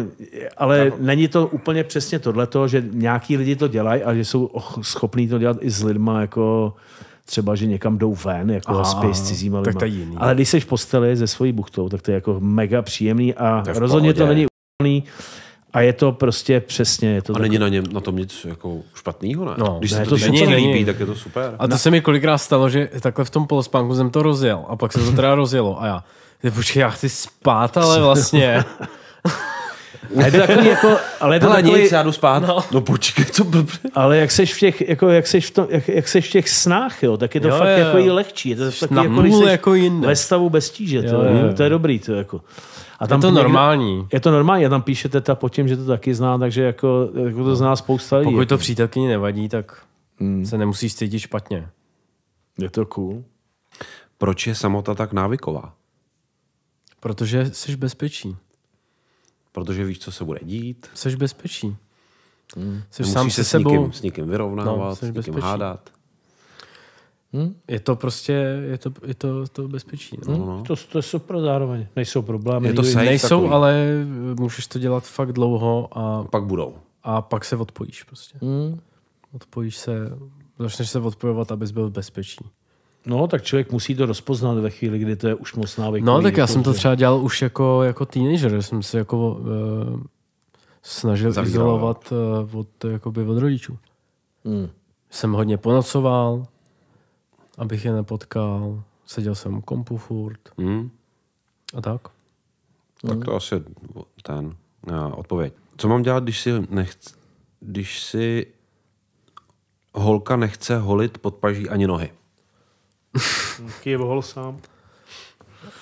ale ano. není to úplně přesně tohleto, že nějaký lidi to dělají a že jsou schopní to dělat i s lidma jako třeba, že někam jdou ven, jako Aha, spí s cizíma lidma. Tak to je jiný. Ale když jsi v posteli se svojí buchtou, tak to je jako mega příjemný a rozhodně pohodě. to není úplný. A je to prostě přesně. Je to a takový... není na, něm, na tom nic jako špatného, ne? No, Když ne, se to, to není, líbí, tak je to super. A to na... se mi kolikrát stalo, že takhle v tom polospánku jsem to rozjel a pak se to teda rozjelo a já, počkej, já chci spát, ale vlastně. A je to takový jako... Ale je to Hele, takový, nic, já jdu spát. No, no počkej, co blbne. Ale jak seš v těch, jako, jak seš v, tom, jak, jak seš v těch snách, jo, tak je to jo, fakt jo, jako i lehčí. Je to taky jako, když seš jako jinde. ve stavu bez tíže. Jo, to, jo, jo. to je dobrý. To, jako. A tam je to někdo, normální. Je to normální a tam píše teta po těm, že to taky zná, takže jako, jako to no. zná spousta lidí. Pokud to jako. přítelkyni nevadí, tak hmm. se nemusíš cítit špatně. Je to cool. Proč je samota tak návyková? Protože jsi bezpečí protože víš, co se bude dít. Jseš bezpečí. Hmm. Jsi sám se, sebou. S nikým, s nikým vyrovnávat, no, s nikým bezpečí. hádat. Hmm? Je to prostě, je to, je to, to bezpečí. No? No, no. To, to je super zároveň. Nejsou problémy. Je to safe, nejsou, takový. ale eh, můžeš to dělat fakt dlouho a... Pak budou. A pak se odpojíš prostě. Hmm. Odpojíš se, začneš se odpojovat, abys byl v bezpečí. No, tak člověk musí to rozpoznat ve chvíli, kdy to je už moc návyk. No, tak já jako jsem to třeba dělal už jako, jako teenager, jsem se jako uh, snažil Zavíral. izolovat uh, od, jakoby od rodičů. Hmm. Jsem hodně ponocoval, abych je nepotkal, seděl jsem u kompu furt hmm. a tak. Hmm. Tak to asi ten uh, odpověď. Co mám dělat, když si, nechci, když si holka nechce holit podpaží ani nohy? Hm, Kyjev hol sám.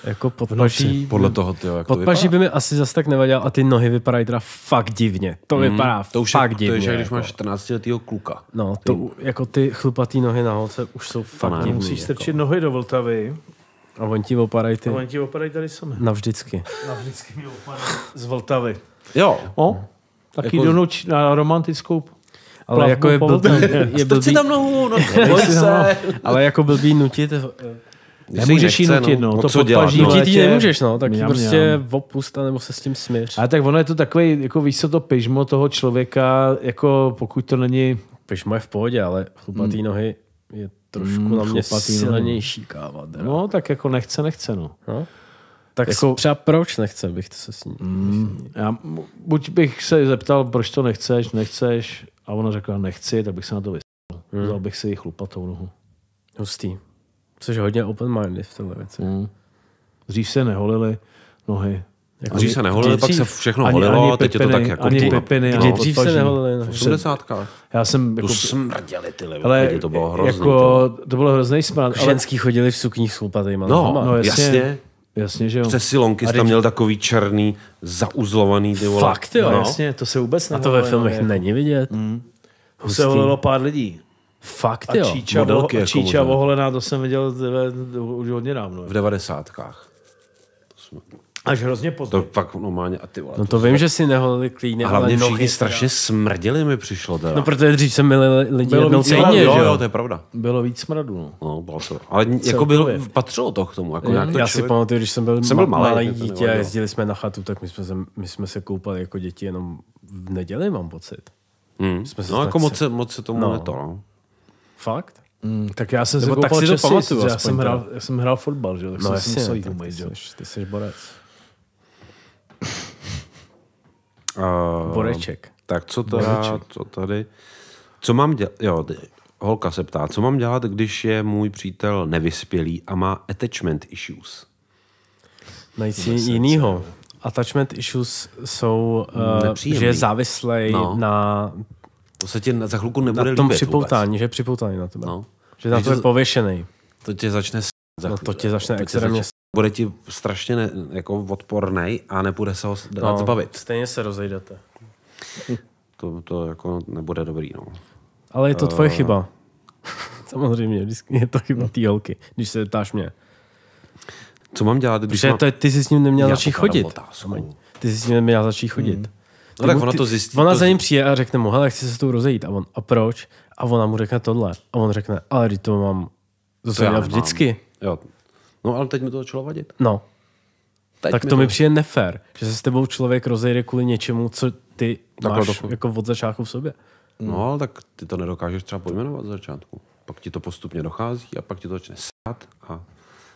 Jako podpaží... podle toho, ty jak Podpaží to by mi asi zase tak nevadilo a ty nohy vypadají teda fakt divně. To mm, vypadá to už fakt je, divně. To je, že když jako. máš 14 letého kluka. No, to, jako ty chlupatý nohy na holce už jsou fakt divně. Musíš jako. strčit jako. nohy do Vltavy. A on ti opadají ty... A on ti opadají tady sami. Navždycky. Navždycky mi opadají z Vltavy. Jo. O, taky jako... do noč na romantickou ale jako je, blbý, je blbý. tam nohu, no, se. ale jako blbý nutit eh, Nemůžeš ji no. nutit, no. no. To co dělat, no. Nutit ji nemůžeš, no. Tak mňam, prostě mňam. opust, nebo se s tím smíř. Ale tak ono je to takový, jako víš co, to pyžmo toho člověka, jako pokud to není... Pyžmo je v pohodě, ale chlupatý hmm. nohy je trošku hmm, na mě silnější káva. Teda. No, tak jako nechce, nechce, no. no? Tak jako, třeba proč nechce, bych to se s ním. Hmm. já, buď bych se zeptal, proč to nechceš, nechceš, a ona řekla, nechci, tak bych se na to vysvětlil. Hmm. Vzal bych si jí chlupatou nohu. Hustý. Což je hodně open mind v tomhle věci. Hmm. Dřív se neholili nohy. Jako dřív se neholili, pak se všechno ani, holilo, ani, ani teď pepiny, je to tak jako... Ani tím, pepiny, no, dřív se neholili. V 80 Já jsem... Jako, tu smrděli ty lidi, ale, to bylo hrozný. Jako, to bylo hrozný smrad. Jako ale... Ženský chodili v sukních s chlupatýma. No, no, jasně. jasně. Jasně, že jo. Přes silonky tam měl takový černý, zauzlovaný ty vole. Fakt jo, no. jasně, to se vůbec A to ve filmech no, není vidět. Mm. Se volilo pár lidí. Fakt a jo. Číča, Modelky, a jako Číča jako oholená, to jsem viděl už hodně dávno. V devadesátkách. To jsme... Až hrozně pozdě. To fakt normálně. A ty vole, no to, to vím, že si neholili klíny. A hlavně nohy strašně teda. smrdili mi přišlo. Teda. No protože dřív se milili lidi bylo jednou týdně, jo, jo, to je pravda. Bylo víc smradu. No, no bylo to. Ale jako Celkově. jako bylo, patřilo to k tomu. Jako mm. nějak to já člověk... si pamatuju, když jsem byl, jsem byl malý, malý dítě a jezdili jsme na chatu, tak my jsme, se, my jsme se koupali jako děti jenom v neděli, mám pocit. Mm. Jsme se no jako moc se, moc se tomu no. to. No. Fakt? Mm, tak já jsem Nebo si koupal tak to pamatuju, já, jsem hrál, fotbal, že? tak no, jsem si musel jít umýt. Ty jsi borec. Uh, Boreček. Tak co, teda, co tady? Co mám dělat? Jo, holka se ptá, co mám dělat, když je můj přítel nevyspělý a má attachment issues? Najít si jinýho. Attachment issues jsou, uh, že je závislej no. na... To se ti za chvilku nebude Na tom líbit připoutání, vůbec. že je připoutaný na tebe. No. Že na to je pověšený. To tě začne s... No to tě začne extrémně bude ti strašně ne, jako odporný a nebude se ho no, dát no, zbavit. Stejně se rozejdete. To, to jako nebude dobrý, no. Ale je to tvoje uh, chyba. Samozřejmě, vždycky je to chyba té holky, když se ptáš mě. Co mám dělat, když mám... to, ty jsi s ním neměl začít chodit. Ty jsi s ním neměl začít chodit. Hmm. No tak mu, ona to zjistí. Ona to... za ním přijde a řekne mu, hele, chci se s tou rozejít. A on, a proč? A ona mu řekne tohle. A on řekne, ale to mám, to, to jsem měl vždycky. Jo, No ale teď mi to začalo vadit. No. Teď tak mi to mi přijde nefér, že se s tebou člověk rozejde kvůli něčemu, co ty tak máš jako od začátku v sobě. No, ale tak ty to nedokážeš třeba pojmenovat od začátku. Pak ti to postupně dochází a pak ti to začne sát a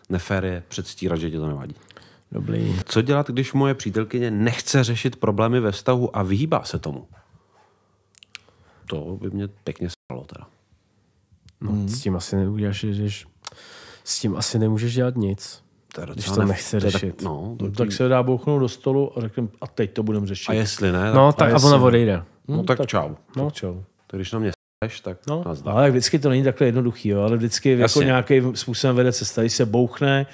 nefér je předstírat, že ti to nevadí. Dobrý. Co dělat, když moje přítelkyně nechce řešit problémy ve vztahu a vyhýbá se tomu? To by mě pěkně stalo teda. No, hmm. s tím asi neuděláš, že s tím asi nemůžeš dělat nic. To když to nechce řešit. Tak, no, no, to tak se dá bouchnout do stolu a řeknu, a teď to budeme řešit. A jestli ne? No, tak no, tak a, a ona odejde. No, no tak, tak čau. No. Tak čau. Tak když na mě seš, tak no, Ale vždycky to není takhle jednoduchý, jo, ale vždycky jako nějakým způsobem vede cesta, když se bouchne,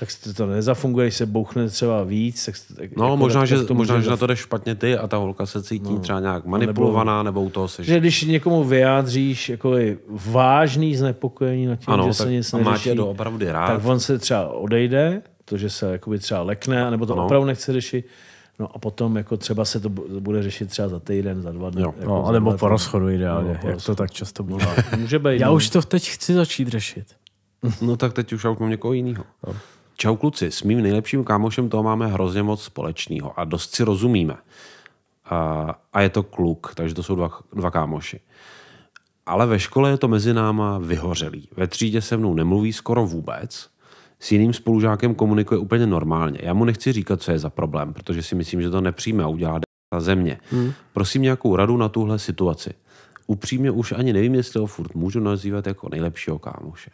tak to nezafunguje, když se bouchne třeba víc. Tak, tak, no, jako možná, tak, že, to možná, že na to jdeš špatně ty a ta holka se cítí no, třeba nějak manipulovaná nebo, nebo u toho se. Že když někomu vyjádříš jako vážný znepokojení na tím, ano, že tak, se nic neřeší, tě rád. tak on se třeba odejde, to, že se třeba lekne, nebo to ano. opravdu nechce řešit, No a potom jako třeba se to bude řešit třeba za týden, za dva dny. jako no, nebo po rozchodu ideálně, no, jak to tak často bývá. Může být. Já no. už to teď chci začít řešit. No tak teď už mám někoho jiného. No. Čau kluci, s mým nejlepším kámošem toho máme hrozně moc společného a dost si rozumíme. A, a je to kluk, takže to jsou dva, dva kámoši. Ale ve škole je to mezi náma vyhořelý. Ve třídě se mnou nemluví skoro vůbec, s jiným spolužákem komunikuje úplně normálně. Já mu nechci říkat, co je za problém, protože si myslím, že to nepřijme a udělá ta země. Hmm. Prosím nějakou radu na tuhle situaci. Upřímně už ani nevím, jestli ho furt můžu nazývat jako nejlepšího kámoše.